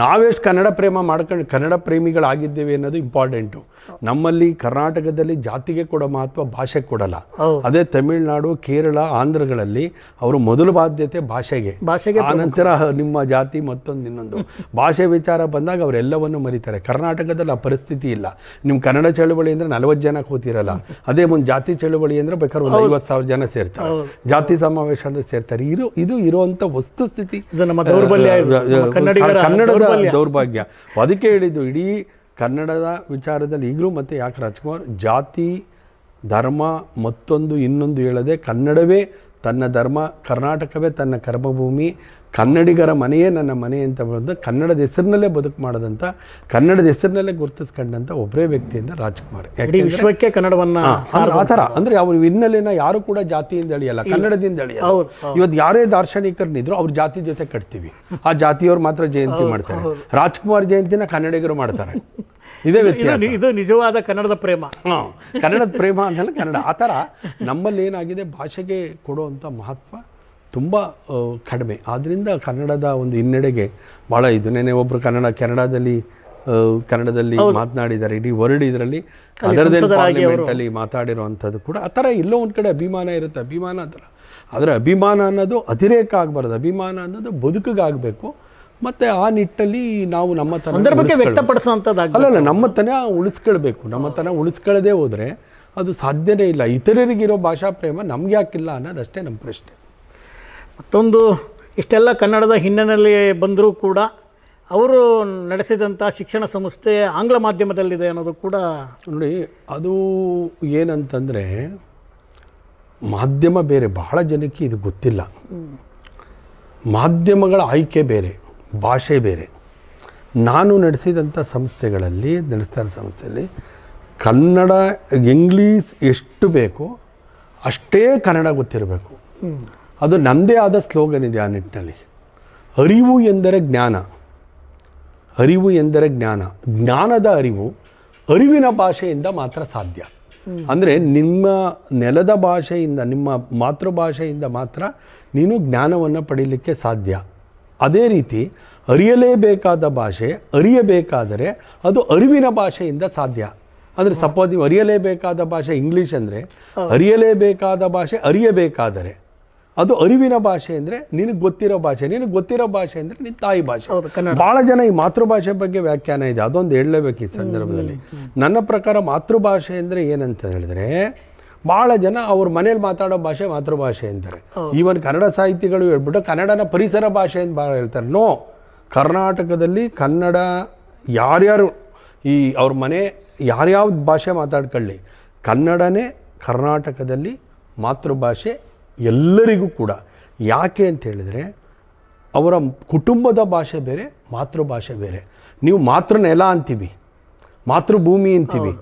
ನಾವೆಷ್ಟು ಕನ್ನಡ ಪ್ರೇಮ ಮಾಡ್ಕೊಂಡು ಕನ್ನಡ ಪ್ರೇಮಿಗಳಾಗಿದ್ದೇವೆ ಅನ್ನೋದು ಇಂಪಾರ್ಟೆಂಟು ನಮ್ಮಲ್ಲಿ ಕರ್ನಾಟಕದಲ್ಲಿ ಜಾತಿಗೆ ಕೊಡೋ ಮಹತ್ವ ಭಾಷೆ ಕೊಡಲ್ಲ ಅದೇ ತಮಿಳುನಾಡು ಕೇರಳ ಆಂಧ್ರಗಳಲ್ಲಿ ಅವರು ಮೊದಲು ಬಾಧ್ಯತೆ ಭಾಷೆಗೆ ಭಾಷೆಗೆ ಆನಂತರ ನಿಮ್ಮ ಜಾತಿ ಮತ್ತೊಂದು ಇನ್ನೊಂದು ಭಾಷೆ ವಿಚಾರ ಬಂದಾಗ ಅವರೆಲ್ಲವನ್ನು ಮರಿತಾರೆ ಕರ್ನಾಟಕದಲ್ಲಿ ಆ ಪರಿಸ್ಥಿತಿ ಇಲ್ಲ ನಿಮ್ಮ ಕನ್ನಡ ಚಳುವಳಿ ಅಂದರೆ ನಲವತ್ತು ಜನ ಕೂತಿರಲ್ಲ ಅದೇ ಒಂದು ಜಾತಿ ಚಳುವಳಿ ಅಂದರೆ ಒಂದು ಐವತ್ತು ಸಾವಿರ ಜನ ಸೇರ್ತಾರೆ ಜಾತಿ ಸಮಾವೇಶ ಅಂದ್ರೆ ಸೇರ್ತಾರೆ ಇರೋ ಇದು ಇರುವಂತ ವಸ್ತುಸ್ಥಿತಿ ಕನ್ನಡದ ದೌರ್ಭಾಗ್ಯ ಅದಕ್ಕೆ ಹೇಳಿದ್ದು ಇಡೀ ಕನ್ನಡದ ವಿಚಾರದಲ್ಲಿ ಈಗಲೂ ಮತ್ತೆ ಯಾಕೆ ರಾಜ್ಕುಮಾರ್ ಜಾತಿ ಧರ್ಮ ಮತ್ತೊಂದು ಇನ್ನೊಂದು ಹೇಳದೆ ಕನ್ನಡವೇ ತನ್ನ ಧರ್ಮ ಕರ್ನಾಟಕವೇ ತನ್ನ ಕರ್ಮಭೂಮಿ ಕನ್ನಡಿಗರ ಮನೆಯೇ ನನ್ನ ಮನೆ ಅಂತ ಬಂದು ಕನ್ನಡದ ಹೆಸರಿನಲ್ಲೇ ಬದುಕು ಮಾಡದಂಥ ಕನ್ನಡದ ಹೆಸರಿನಲ್ಲೇ ಗುರುತಿಸ್ಕೊಂಡಂಥ ಒಬ್ಬರೇ ವ್ಯಕ್ತಿ ರಾಜ್ಕುಮಾರ್ ರಾಜ್ಕುಮಾರ್ ವಿಶ್ವಕ್ಕೆ ಕನ್ನಡವನ್ನು ಆ ಥರ ಅಂದರೆ ಅವ್ರ ಹಿನ್ನೆಲೆನ ಯಾರು ಕೂಡ ಜಾತಿಯಿಂದ ಅಳಿಯಲ್ಲ ಕನ್ನಡದಿಂದ ಅಳಿಯಲ್ಲ ಇವತ್ತು ಯಾರೇ ದಾರ್ಶನಿಕರನ್ನಿದ್ರು ಅವ್ರ ಜಾತಿ ಜೊತೆ ಕಟ್ತೀವಿ ಆ ಜಾತಿಯವ್ರು ಮಾತ್ರ ಜಯಂತಿ ಮಾಡ್ತಾರೆ ರಾಜ್ಕುಮಾರ್ ಜಯಂತಿನ ಕನ್ನಡಿಗರು ಮಾಡ್ತಾರೆ <laughs> ಇದೇ ವ್ಯಕ್ತಿ ಇದು ನಿಜವಾದ ಕನ್ನಡದ ಪ್ರೇಮ ಕನ್ನಡದ ಪ್ರೇಮ ಅಂದ್ರೆ ಕನ್ನಡ ಆ ಥರ ನಮ್ಮಲ್ಲಿ ಏನಾಗಿದೆ ಭಾಷೆಗೆ ಕೊಡುವಂಥ ಮಹತ್ವ ತುಂಬ ಕಡಿಮೆ ಆದ್ದರಿಂದ ಕನ್ನಡದ ಒಂದು ಹಿನ್ನೆಡೆಗೆ ಭಾಳ ಇದು ನೆನೆ ಒಬ್ಬರು ಕನ್ನಡ ಕೆನಡಾದಲ್ಲಿ ಕನ್ನಡದಲ್ಲಿ ಮಾತನಾಡಿದ್ದಾರೆ ಇಡೀ ವರ್ಲ್ಡ್ ಇದರಲ್ಲಿ ಅದರದೇ ಪಾರ್ಲಿಮೆಂಟಲ್ಲಿ ಮಾತಾಡಿರುವಂಥದ್ದು ಕೂಡ ಆ ಥರ ಎಲ್ಲೋ ಒಂದು ಕಡೆ ಅಭಿಮಾನ ಇರುತ್ತೆ ಅಭಿಮಾನ ಅಂತ ಆದರೆ ಅಭಿಮಾನ ಅನ್ನೋದು ಅತಿರೇಕ ಆಗಬಾರ್ದು ಅಭಿಮಾನ ಅನ್ನೋದು ಬದುಕಿಗಾಗಬೇಕು ಮತ್ತೆ ಆ ನಿಟ್ಟಲ್ಲಿ ನಾವು ನಮ್ಮ ಸಂದರ್ಭಕ್ಕೆ ವ್ಯಕ್ತಪಡಿಸುವಂಥದ್ದು ನಮ್ಮತನ ಉಳಿಸ್ಕೊಳ್ಬೇಕು ನಮ್ಮತನ ಉಳಿಸ್ಕೊಳ್ಳದೆ ಹೋದ್ರೆ ಅದು ಸಾಧ್ಯನೇ ಇಲ್ಲ ಇತರರಿಗಿರೋ ಭಾಷಾ ಪ್ರೇಮ ನಮ್ಗೆ ಯಾಕಿಲ್ಲ ಅನ್ನೋದಷ್ಟೇ ನಮ್ಮ ಪ್ರಶ್ನೆ ಮತ್ತೊಂದು ಇಷ್ಟೆಲ್ಲ ಕನ್ನಡದ ಹಿನ್ನೆಲೆಯಲ್ಲಿ ಬಂದರೂ ಕೂಡ ಅವರು ನಡೆಸಿದಂಥ ಶಿಕ್ಷಣ ಸಂಸ್ಥೆ ಆಂಗ್ಲ ಮಾಧ್ಯಮದಲ್ಲಿದೆ ಅನ್ನೋದು ಕೂಡ ನೋಡಿ ಅದು ಏನಂತಂದರೆ ಮಾಧ್ಯಮ ಬೇರೆ ಬಹಳ ಜನಕ್ಕೆ ಇದು ಗೊತ್ತಿಲ್ಲ ಮಾಧ್ಯಮಗಳ ಆಯ್ಕೆ ಬೇರೆ ಭಾಷೆ ಬೇರೆ ನಾನು ನಡೆಸಿದಂಥ ಸಂಸ್ಥೆಗಳಲ್ಲಿ ನಡೆಸ್ತಾ ಇರೋ ಸಂಸ್ಥೆಯಲ್ಲಿ ಕನ್ನಡ ಇಂಗ್ಲೀಷ್ ಎಷ್ಟು ಬೇಕೋ ಅಷ್ಟೇ ಕನ್ನಡ ಗೊತ್ತಿರಬೇಕು ಅದು ನನ್ನದೇ ಆದ ಸ್ಲೋಗನ್ ಇದೆ ಆ ನಿಟ್ಟಿನಲ್ಲಿ ಅರಿವು ಎಂದರೆ ಜ್ಞಾನ ಅರಿವು ಎಂದರೆ ಜ್ಞಾನ ಜ್ಞಾನದ ಅರಿವು ಅರಿವಿನ ಭಾಷೆಯಿಂದ ಮಾತ್ರ ಸಾಧ್ಯ ಅಂದರೆ ನಿಮ್ಮ ನೆಲದ ಭಾಷೆಯಿಂದ ನಿಮ್ಮ ಮಾತೃಭಾಷೆಯಿಂದ ಮಾತ್ರ ನೀನು ಜ್ಞಾನವನ್ನು ಪಡೀಲಿಕ್ಕೆ ಸಾಧ್ಯ ಅದೇ ರೀತಿ ಅರಿಯಲೇಬೇಕಾದ ಭಾಷೆ ಅರಿಯಬೇಕಾದರೆ ಅದು ಅರಿವಿನ ಭಾಷೆಯಿಂದ ಸಾಧ್ಯ ಅಂದರೆ ಸಪೋಸ್ ನೀವು ಅರಿಯಲೇಬೇಕಾದ ಭಾಷೆ ಇಂಗ್ಲೀಷ್ ಅಂದರೆ ಅರಿಯಲೇಬೇಕಾದ ಭಾಷೆ ಅರಿಯಬೇಕಾದರೆ ಅದು ಅರಿವಿನ ಭಾಷೆ ಅಂದರೆ ನಿನಗೆ ಗೊತ್ತಿರೋ ಭಾಷೆ ನಿನಗೆ ಗೊತ್ತಿರೋ ಭಾಷೆ ಅಂದರೆ ನಿನ್ನ ತಾಯಿ ಭಾಷೆ ಭಾಳ ಜನ ಈ ಮಾತೃಭಾಷೆ ಬಗ್ಗೆ ವ್ಯಾಖ್ಯಾನ ಇದೆ ಅದೊಂದು ಹೇಳಲೇಬೇಕು ಈ ಸಂದರ್ಭದಲ್ಲಿ ನನ್ನ ಪ್ರಕಾರ ಮಾತೃಭಾಷೆ ಅಂದರೆ ಏನಂತ ಹೇಳಿದ್ರೆ ಭಾಳ ಜನ ಅವ್ರ ಮನೇಲಿ ಮಾತಾಡೋ ಭಾಷೆ ಮಾತೃಭಾಷೆ ಅಂತಾರೆ ಈವನ್ ಕನ್ನಡ ಸಾಹಿತಿಗಳು ಹೇಳ್ಬಿಟ್ಟು ಕನ್ನಡನ ಪರಿಸರ ಭಾಷೆ ಅಂತ ಭಾಳ ಹೇಳ್ತಾರೆ ನೋ ಕರ್ನಾಟಕದಲ್ಲಿ ಕನ್ನಡ ಯಾರ್ಯಾರು ಈ ಅವ್ರ ಮನೆ ಯಾರ್ಯಾವ ಭಾಷೆ ಮಾತಾಡ್ಕೊಳ್ಳಿ ಕನ್ನಡನೇ ಕರ್ನಾಟಕದಲ್ಲಿ ಮಾತೃಭಾಷೆ ಎಲ್ಲರಿಗೂ ಕೂಡ ಯಾಕೆ ಅಂತ ಹೇಳಿದರೆ ಅವರ ಕುಟುಂಬದ ಭಾಷೆ ಬೇರೆ ಮಾತೃಭಾಷೆ ಬೇರೆ ನೀವು ಮಾತೃ ನೆಲ ಅಂತೀವಿ ಮಾತೃಭೂಮಿ ಅಂತೀವಿ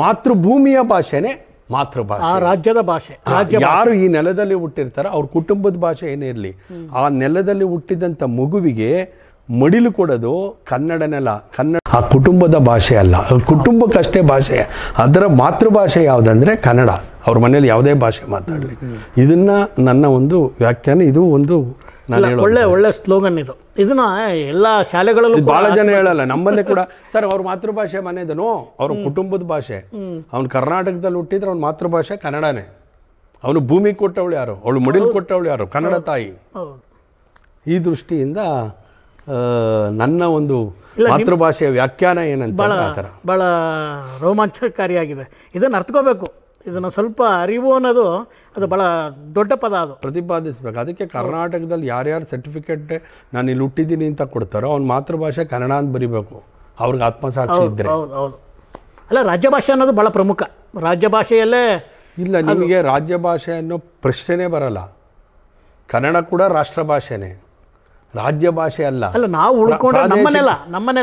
ಮಾತೃಭೂಮಿಯ ಭಾಷೆನೇ ಮಾತೃಭಾಷೆ ಆ ರಾಜ್ಯದ ಭಾಷೆ ಯಾರು ಈ ನೆಲದಲ್ಲಿ ಹುಟ್ಟಿರ್ತಾರ ಅವ್ರ ಕುಟುಂಬದ ಭಾಷೆ ಏನೇ ಇರಲಿ ಆ ನೆಲದಲ್ಲಿ ಹುಟ್ಟಿದಂತ ಮಗುವಿಗೆ ಮಡಿಲು ಕೊಡೋದು ಕನ್ನಡ ನೆಲ ಕನ್ನಡ ಆ ಕುಟುಂಬದ ಭಾಷೆ ಅಲ್ಲ ಕುಟುಂಬಕ್ಕಷ್ಟೇ ಭಾಷೆ ಅದರ ಮಾತೃಭಾಷೆ ಯಾವುದಂದ್ರೆ ಕನ್ನಡ ಅವ್ರ ಮನೇಲಿ ಯಾವುದೇ ಭಾಷೆ ಮಾತಾಡಲಿ ಇದನ್ನ ನನ್ನ ಒಂದು ವ್ಯಾಖ್ಯಾನ ಇದು ಒಂದು ಒಳ್ಳೆ ಒಳ್ಳೆ ಸ್ಲೋಗನ್ ಇದು ಇದನ್ನ ಎಲ್ಲ ಶಾಲೆಗಳಲ್ಲೂ ಬಹಳ ಜನ ಹೇಳಲ್ಲ ನಮ್ಮಲ್ಲೇ ಕೂಡ <laughs> ಸರ್ ಅವ್ರ ಮಾತೃಭಾಷೆ ಮನೆದನು ಅವ್ರ ಕುಟುಂಬದ ಭಾಷೆ ಅವ್ನು ಕರ್ನಾಟಕದಲ್ಲಿ ಹುಟ್ಟಿದ್ರೆ ಅವ್ನ ಮಾತೃಭಾಷೆ ಕನ್ನಡನೇ ಅವನು ಭೂಮಿ ಕೊಟ್ಟವಳು ಯಾರು ಅವಳು ಮಡಿಲು ಕೊಟ್ಟವಳು ಯಾರು ಕನ್ನಡ ತಾಯಿ ಈ ದೃಷ್ಟಿಯಿಂದ ನನ್ನ ಒಂದು ಮಾತೃಭಾಷೆಯ ವ್ಯಾಖ್ಯಾನ ಏನಂತ ಬಹಳ ಬಹಳ ರೋಮಾಂಚಕಾರಿಯಾಗಿದೆ ಇದನ್ನು ಅರ್ಥಕೋಬೇಕು ಇದನ್ನು ಸ್ವಲ್ಪ ಅರಿವು ಅನ್ನೋದು ಅದು ಭಾಳ ದೊಡ್ಡ ಪದ ಅದು ಪ್ರತಿಪಾದಿಸಬೇಕು ಅದಕ್ಕೆ ಕರ್ನಾಟಕದಲ್ಲಿ ಯಾರ್ಯಾರು ಸರ್ಟಿಫಿಕೇಟ್ ನಾನು ಇಲ್ಲಿ ಹುಟ್ಟಿದ್ದೀನಿ ಅಂತ ಕೊಡ್ತಾರೋ ಅವ್ನ ಮಾತೃಭಾಷೆ ಕನ್ನಡ ಅಂತ ಬರಿಬೇಕು ಅವ್ರಿಗೆ ಆತ್ಮಸಾಕ್ಷಿ ಇದ್ದರೆ ಹೌದು ಅಲ್ಲ ರಾಜ್ಯ ಭಾಷೆ ಅನ್ನೋದು ಭಾಳ ಪ್ರಮುಖ ರಾಜ್ಯ ಭಾಷೆಯಲ್ಲೇ ಇಲ್ಲ ನಿಮಗೆ ರಾಜ್ಯ ಭಾಷೆ ಅನ್ನೋ ಪ್ರಶ್ನೆನೇ ಬರಲ್ಲ ಕನ್ನಡ ಕೂಡ ರಾಷ್ಟ್ರ ಭಾಷೆನೇ ರಾಜ್ಯ ಭಾಷೆ ಅಲ್ಲ ಅಲ್ಲ ನಾವು ಉಳ್ಕೊಂಡ್ರೆ ನಮ್ಮನೆಲ್ಲ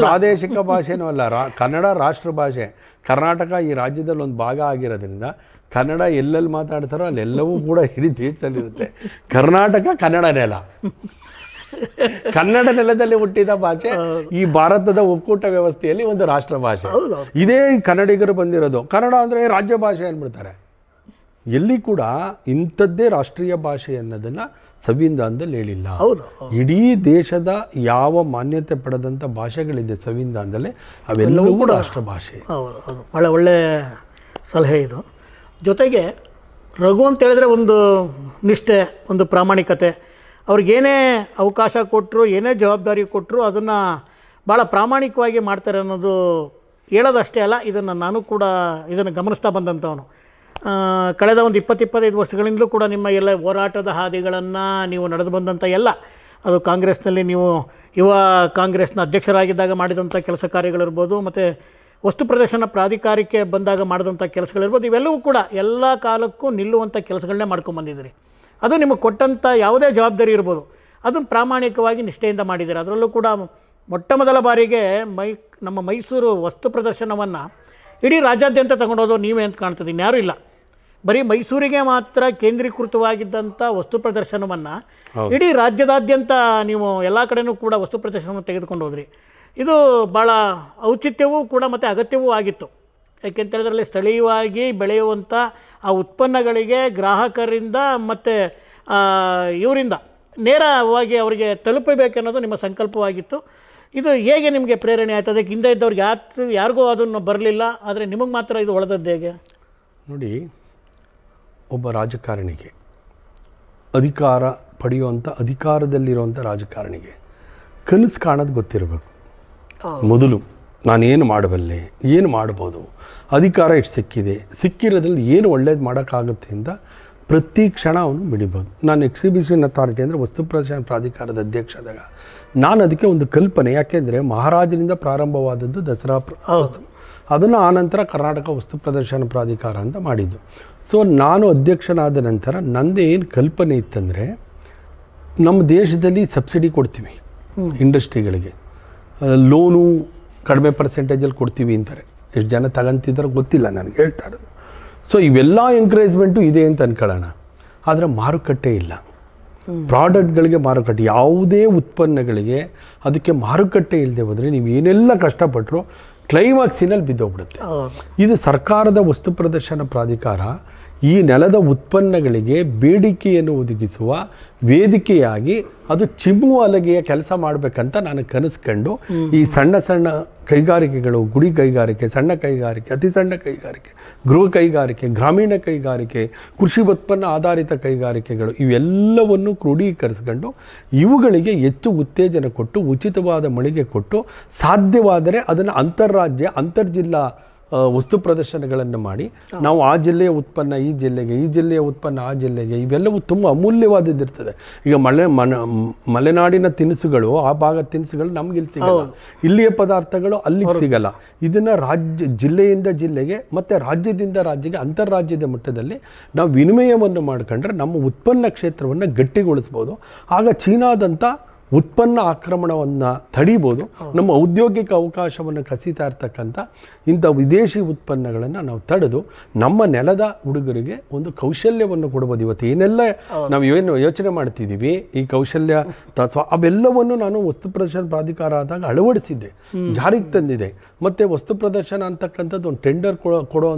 ಪ್ರಾದೇಶಿಕ ಭಾಷೆನೂ ಅಲ್ಲ ರಾ ಕನ್ನಡ ರಾಷ್ಟ್ರ ಭಾಷೆ ಕರ್ನಾಟಕ ಈ ರಾಜ್ಯದಲ್ಲಿ ಒಂದು ಭಾಗ ಆಗಿರೋದ್ರಿಂದ ಕನ್ನಡ ಎಲ್ಲೆಲ್ಲಿ ಮಾತಾಡ್ತಾರೋ ಅಲ್ಲೆಲ್ಲವೂ ಕೂಡ ಇಡೀ ದೇಶದಲ್ಲಿರುತ್ತೆ ಕರ್ನಾಟಕ ಕನ್ನಡ ನೆಲ ಕನ್ನಡ ನೆಲದಲ್ಲಿ ಹುಟ್ಟಿದ ಭಾಷೆ ಈ ಭಾರತದ ಒಕ್ಕೂಟ ವ್ಯವಸ್ಥೆಯಲ್ಲಿ ಒಂದು ರಾಷ್ಟ್ರ ಭಾಷೆ ಇದೇ ಕನ್ನಡಿಗರು ಬಂದಿರೋದು ಕನ್ನಡ ಅಂದರೆ ರಾಜ್ಯ ಭಾಷೆ ಅಂದ್ಬಿಡ್ತಾರೆ ಎಲ್ಲಿ ಕೂಡ ಇಂಥದ್ದೇ ರಾಷ್ಟ್ರೀಯ ಭಾಷೆ ಅನ್ನೋದನ್ನು ಸಂವಿಧಾನದಲ್ಲಿ ಹೇಳಿಲ್ಲ ಹೌದು ಇಡೀ ದೇಶದ ಯಾವ ಮಾನ್ಯತೆ ಪಡೆದಂಥ ಭಾಷೆಗಳಿದೆ ಸಂವಿಧಾನದಲ್ಲಿ ಅವೆಲ್ಲವೂ ರಾಷ್ಟ್ರ ಭಾಷೆ ಹೌದು ಭಾಳ ಒಳ್ಳೆ ಸಲಹೆ ಇದು ಜೊತೆಗೆ ರಘು ಅಂತ ಹೇಳಿದ್ರೆ ಒಂದು ನಿಷ್ಠೆ ಒಂದು ಪ್ರಾಮಾಣಿಕತೆ ಅವ್ರಿಗೇನೇ ಅವಕಾಶ ಕೊಟ್ಟರು ಏನೇ ಜವಾಬ್ದಾರಿ ಕೊಟ್ಟರು ಅದನ್ನು ಭಾಳ ಪ್ರಾಮಾಣಿಕವಾಗಿ ಮಾಡ್ತಾರೆ ಅನ್ನೋದು ಹೇಳೋದಷ್ಟೇ ಅಲ್ಲ ಇದನ್ನು ನಾನು ಕೂಡ ಇದನ್ನು ಗಮನಿಸ್ತಾ ಬಂದಂಥವನು ಕಳೆದ ಒಂದು ಇಪ್ಪತ್ತಿಪ್ಪತ್ತೈದು ವರ್ಷಗಳಿಂದಲೂ ಕೂಡ ನಿಮ್ಮ ಎಲ್ಲ ಹೋರಾಟದ ಹಾದಿಗಳನ್ನು ನೀವು ನಡೆದು ಬಂದಂಥ ಎಲ್ಲ ಅದು ಕಾಂಗ್ರೆಸ್ನಲ್ಲಿ ನೀವು ಯುವ ಕಾಂಗ್ರೆಸ್ನ ಅಧ್ಯಕ್ಷರಾಗಿದ್ದಾಗ ಮಾಡಿದಂಥ ಕೆಲಸ ಕಾರ್ಯಗಳಿರ್ಬೋದು ಮತ್ತು ವಸ್ತು ಪ್ರದರ್ಶನ ಪ್ರಾಧಿಕಾರಕ್ಕೆ ಬಂದಾಗ ಮಾಡಿದಂಥ ಕೆಲಸಗಳಿರ್ಬೋದು ಇವೆಲ್ಲವೂ ಕೂಡ ಎಲ್ಲ ಕಾಲಕ್ಕೂ ನಿಲ್ಲುವಂಥ ಕೆಲಸಗಳನ್ನೇ ಮಾಡ್ಕೊಂಬಂದಿದ್ದೀರಿ ಅದು ನಿಮಗೆ ಕೊಟ್ಟಂಥ ಯಾವುದೇ ಜವಾಬ್ದಾರಿ ಇರ್ಬೋದು ಅದನ್ನು ಪ್ರಾಮಾಣಿಕವಾಗಿ ನಿಷ್ಠೆಯಿಂದ ಮಾಡಿದ್ದೀರಿ ಅದರಲ್ಲೂ ಕೂಡ ಮೊಟ್ಟ ಮೊದಲ ಬಾರಿಗೆ ಮೈ ನಮ್ಮ ಮೈಸೂರು ವಸ್ತು ಪ್ರದರ್ಶನವನ್ನು ಇಡೀ ರಾಜ್ಯಾದ್ಯಂತ ತಗೊಂಡೋದು ನೀವೇ ಅಂತ ಕಾಣ್ತದೆ ಇನ್ಯಾರೂ ಇಲ್ಲ ಬರೀ ಮೈಸೂರಿಗೆ ಮಾತ್ರ ಕೇಂದ್ರೀಕೃತವಾಗಿದ್ದಂಥ ವಸ್ತು ಪ್ರದರ್ಶನವನ್ನು ಇಡೀ ರಾಜ್ಯದಾದ್ಯಂತ ನೀವು ಎಲ್ಲ ಕಡೆಯೂ ಕೂಡ ವಸ್ತು ಪ್ರದರ್ಶನವನ್ನು ತೆಗೆದುಕೊಂಡು ಹೋದ್ರಿ ಇದು ಭಾಳ ಔಚಿತ್ಯವೂ ಕೂಡ ಮತ್ತು ಅಗತ್ಯವೂ ಆಗಿತ್ತು ಯಾಕೆಂತ ಅಲ್ಲಿ ಸ್ಥಳೀಯವಾಗಿ ಬೆಳೆಯುವಂಥ ಆ ಉತ್ಪನ್ನಗಳಿಗೆ ಗ್ರಾಹಕರಿಂದ ಮತ್ತು ಇವರಿಂದ ನೇರವಾಗಿ ಅವರಿಗೆ ತಲುಪಬೇಕನ್ನೋದು ನಿಮ್ಮ ಸಂಕಲ್ಪವಾಗಿತ್ತು ಇದು ಹೇಗೆ ನಿಮಗೆ ಪ್ರೇರಣೆ ಆಯ್ತು ಅದಕ್ಕೆ ಹಿಂದೆ ಇದ್ದವ್ರಿಗೆ ಯಾತು ಯಾರಿಗೂ ಅದನ್ನು ಬರಲಿಲ್ಲ ಆದರೆ ನಿಮಗೆ ಮಾತ್ರ ಇದು ಒಳದದ್ದು ಹೇಗೆ ನೋಡಿ ಒಬ್ಬ ರಾಜಕಾರಣಿಗೆ ಅಧಿಕಾರ ಪಡೆಯುವಂಥ ಅಧಿಕಾರದಲ್ಲಿರುವಂಥ ರಾಜಕಾರಣಿಗೆ ಕನಸು ಕಾಣೋದು ಗೊತ್ತಿರಬೇಕು ಮೊದಲು ನಾನೇನು ಮಾಡಬಲ್ಲೆ ಏನು ಮಾಡ್ಬೋದು ಅಧಿಕಾರ ಎಷ್ಟು ಸಿಕ್ಕಿದೆ ಸಿಕ್ಕಿರೋದ್ರಲ್ಲಿ ಏನು ಒಳ್ಳೇದು ಮಾಡೋಕ್ಕಾಗುತ್ತೆ ಅಂತ ಪ್ರತಿ ಕ್ಷಣ ಅವನು ಬಿಡಿಬೋದು ನಾನು ಎಕ್ಸಿಬಿಷನ್ ಅಥಾರಿಟಿ ಅಂದರೆ ವಸ್ತು ಪ್ರದರ್ಶನ ಪ್ರಾಧಿಕಾರದ ಅಧ್ಯಕ್ಷ ಆದಾಗ ನಾನು ಅದಕ್ಕೆ ಒಂದು ಕಲ್ಪನೆ ಯಾಕೆಂದರೆ ಮಹಾರಾಜನಿಂದ ಪ್ರಾರಂಭವಾದದ್ದು ದಸರಾ ಅದನ್ನು ಅದನ್ನು ಆನಂತರ ಕರ್ನಾಟಕ ವಸ್ತು ಪ್ರದರ್ಶನ ಪ್ರಾಧಿಕಾರ ಅಂತ ಮಾಡಿದ್ದು ಸೊ ನಾನು ಅಧ್ಯಕ್ಷನಾದ ನಂತರ ನಂದು ಏನು ಕಲ್ಪನೆ ಇತ್ತಂದರೆ ನಮ್ಮ ದೇಶದಲ್ಲಿ ಸಬ್ಸಿಡಿ ಕೊಡ್ತೀವಿ ಇಂಡಸ್ಟ್ರಿಗಳಿಗೆ ಲೋನು ಕಡಿಮೆ ಪರ್ಸೆಂಟೇಜಲ್ಲಿ ಕೊಡ್ತೀವಿ ಅಂತಾರೆ ಎಷ್ಟು ಜನ ತಗೊಂತಿದ್ದಾರೋ ಗೊತ್ತಿಲ್ಲ ನನಗೆ ಹೇಳ್ತಾ ಇರೋದು ಸೊ ಇವೆಲ್ಲ ಎಂಕರೇಜ್ಮೆಂಟು ಇದೆ ಅಂತ ಅಂದ್ಕೊಳ್ಳೋಣ ಆದರೆ ಮಾರುಕಟ್ಟೆ ಇಲ್ಲ ಪ್ರಾಡಕ್ಟ್ಗಳಿಗೆ ಮಾರುಕಟ್ಟೆ ಯಾವುದೇ ಉತ್ಪನ್ನಗಳಿಗೆ ಅದಕ್ಕೆ ಮಾರುಕಟ್ಟೆ ಇಲ್ಲದೆ ಹೋದರೆ ನೀವು ಏನೆಲ್ಲ ಕಷ್ಟಪಟ್ಟರು ಕ್ಲೈಮ್ಯಾಕ್ಸಿನಲ್ಲಿ ಬಿದ್ದೋಗ್ಬಿಡುತ್ತೆ ಇದು ಸರ್ಕಾರದ ವಸ್ತು ಪ್ರದರ್ಶನ ಪ್ರಾಧಿಕಾರ ಈ ನೆಲದ ಉತ್ಪನ್ನಗಳಿಗೆ ಬೇಡಿಕೆಯನ್ನು ಒದಗಿಸುವ ವೇದಿಕೆಯಾಗಿ ಅದು ಚಿಮ್ಮು ಅಲಗೆಯ ಕೆಲಸ ಮಾಡಬೇಕಂತ ನಾನು ಕನಸ್ಕೊಂಡು ಈ ಸಣ್ಣ ಸಣ್ಣ ಕೈಗಾರಿಕೆಗಳು ಗುಡಿ ಕೈಗಾರಿಕೆ ಸಣ್ಣ ಕೈಗಾರಿಕೆ ಅತಿ ಸಣ್ಣ ಕೈಗಾರಿಕೆ ಗೃಹ ಕೈಗಾರಿಕೆ ಗ್ರಾಮೀಣ ಕೈಗಾರಿಕೆ ಕೃಷಿ ಉತ್ಪನ್ನ ಆಧಾರಿತ ಕೈಗಾರಿಕೆಗಳು ಇವೆಲ್ಲವನ್ನು ಕ್ರೋಢೀಕರಿಸ್ಕೊಂಡು ಇವುಗಳಿಗೆ ಹೆಚ್ಚು ಉತ್ತೇಜನ ಕೊಟ್ಟು ಉಚಿತವಾದ ಮಳಿಗೆ ಕೊಟ್ಟು ಸಾಧ್ಯವಾದರೆ ಅದನ್ನು ಅಂತಾರಾಜ್ಯ ಅಂತರ್ಜಿಲ್ಲಾ ವಸ್ತು ಪ್ರದರ್ಶನಗಳನ್ನು ಮಾಡಿ ನಾವು ಆ ಜಿಲ್ಲೆಯ ಉತ್ಪನ್ನ ಈ ಜಿಲ್ಲೆಗೆ ಈ ಜಿಲ್ಲೆಯ ಉತ್ಪನ್ನ ಆ ಜಿಲ್ಲೆಗೆ ಇವೆಲ್ಲವೂ ತುಂಬ ಅಮೂಲ್ಯವಾದದ್ದಿರ್ತದೆ ಈಗ ಮಳೆ ಮನ ಮಲೆನಾಡಿನ ತಿನಿಸುಗಳು ಆ ಭಾಗದ ತಿನಿಸುಗಳು ನಮ್ಗೆ ಇಲ್ಲಿ ಸಿಗಲ್ಲ ಇಲ್ಲಿಯ ಪದಾರ್ಥಗಳು ಅಲ್ಲಿ ಸಿಗಲ್ಲ ಇದನ್ನು ರಾಜ್ಯ ಜಿಲ್ಲೆಯಿಂದ ಜಿಲ್ಲೆಗೆ ಮತ್ತು ರಾಜ್ಯದಿಂದ ರಾಜ್ಯಕ್ಕೆ ಅಂತಾರಾಜ್ಯದ ಮಟ್ಟದಲ್ಲಿ ನಾವು ವಿನಿಮಯವನ್ನು ಮಾಡ್ಕೊಂಡ್ರೆ ನಮ್ಮ ಉತ್ಪನ್ನ ಕ್ಷೇತ್ರವನ್ನು ಗಟ್ಟಿಗೊಳಿಸ್ಬೋದು ಆಗ ಚೀನಾದಂಥ ಉತ್ಪನ್ನ ಆಕ್ರಮಣವನ್ನು ತಡೀಬೋದು ನಮ್ಮ ಔದ್ಯೋಗಿಕ ಅವಕಾಶವನ್ನು ಕಸಿತಾ ಇರ್ತಕ್ಕಂಥ ಇಂಥ ವಿದೇಶಿ ಉತ್ಪನ್ನಗಳನ್ನು ನಾವು ತಡೆದು ನಮ್ಮ ನೆಲದ ಹುಡುಗರಿಗೆ ಒಂದು ಕೌಶಲ್ಯವನ್ನು ಕೊಡ್ಬೋದು ಇವತ್ತು ಏನೆಲ್ಲ ನಾವು ಏನು ಯೋಚನೆ ಮಾಡ್ತಿದ್ದೀವಿ ಈ ಕೌಶಲ್ಯ ಅಥವಾ ಅವೆಲ್ಲವನ್ನು ನಾನು ವಸ್ತು ಪ್ರದರ್ಶನ ಪ್ರಾಧಿಕಾರ ಆದಾಗ ಅಳವಡಿಸಿದ್ದೆ ಜಾರಿಗೆ ತಂದಿದೆ ಮತ್ತು ವಸ್ತು ಪ್ರದರ್ಶನ ಅಂತಕ್ಕಂಥದ್ದು ಒಂದು ಟೆಂಡರ್ ಕೊಡೋ ಕೊಡೋ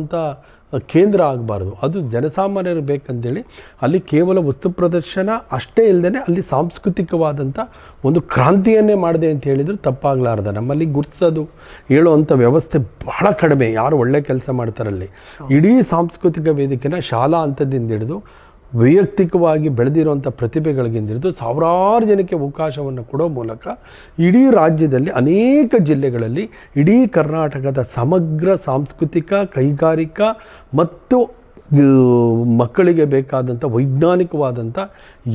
ಕೇಂದ್ರ ಆಗಬಾರ್ದು ಅದು ಜನಸಾಮಾನ್ಯರು ಬೇಕಂತೇಳಿ ಅಲ್ಲಿ ಕೇವಲ ವಸ್ತು ಪ್ರದರ್ಶನ ಅಷ್ಟೇ ಇಲ್ಲದೇ ಅಲ್ಲಿ ಸಾಂಸ್ಕೃತಿಕವಾದಂಥ ಒಂದು ಕ್ರಾಂತಿಯನ್ನೇ ಮಾಡಿದೆ ಅಂತ ಹೇಳಿದ್ರು ತಪ್ಪಾಗಲಾರ್ದ ನಮ್ಮಲ್ಲಿ ಗುರ್ತಿಸೋದು ಹೇಳುವಂಥ ವ್ಯವಸ್ಥೆ ಬಹಳ ಕಡಿಮೆ ಯಾರು ಒಳ್ಳೆ ಕೆಲಸ ಮಾಡ್ತಾರಲ್ಲಿ ಇಡೀ ಸಾಂಸ್ಕೃತಿಕ ವೇದಿಕೆನ ಶಾಲಾ ಹಂತದಿಂದ ಹಿಡಿದು ವೈಯಕ್ತಿಕವಾಗಿ ಬೆಳೆದಿರುವಂಥ ಹಿಡಿದು ಸಾವಿರಾರು ಜನಕ್ಕೆ ಅವಕಾಶವನ್ನು ಕೊಡೋ ಮೂಲಕ ಇಡೀ ರಾಜ್ಯದಲ್ಲಿ ಅನೇಕ ಜಿಲ್ಲೆಗಳಲ್ಲಿ ಇಡೀ ಕರ್ನಾಟಕದ ಸಮಗ್ರ ಸಾಂಸ್ಕೃತಿಕ ಕೈಗಾರಿಕಾ ಮತ್ತು ಮಕ್ಕಳಿಗೆ ಬೇಕಾದಂಥ ವೈಜ್ಞಾನಿಕವಾದಂಥ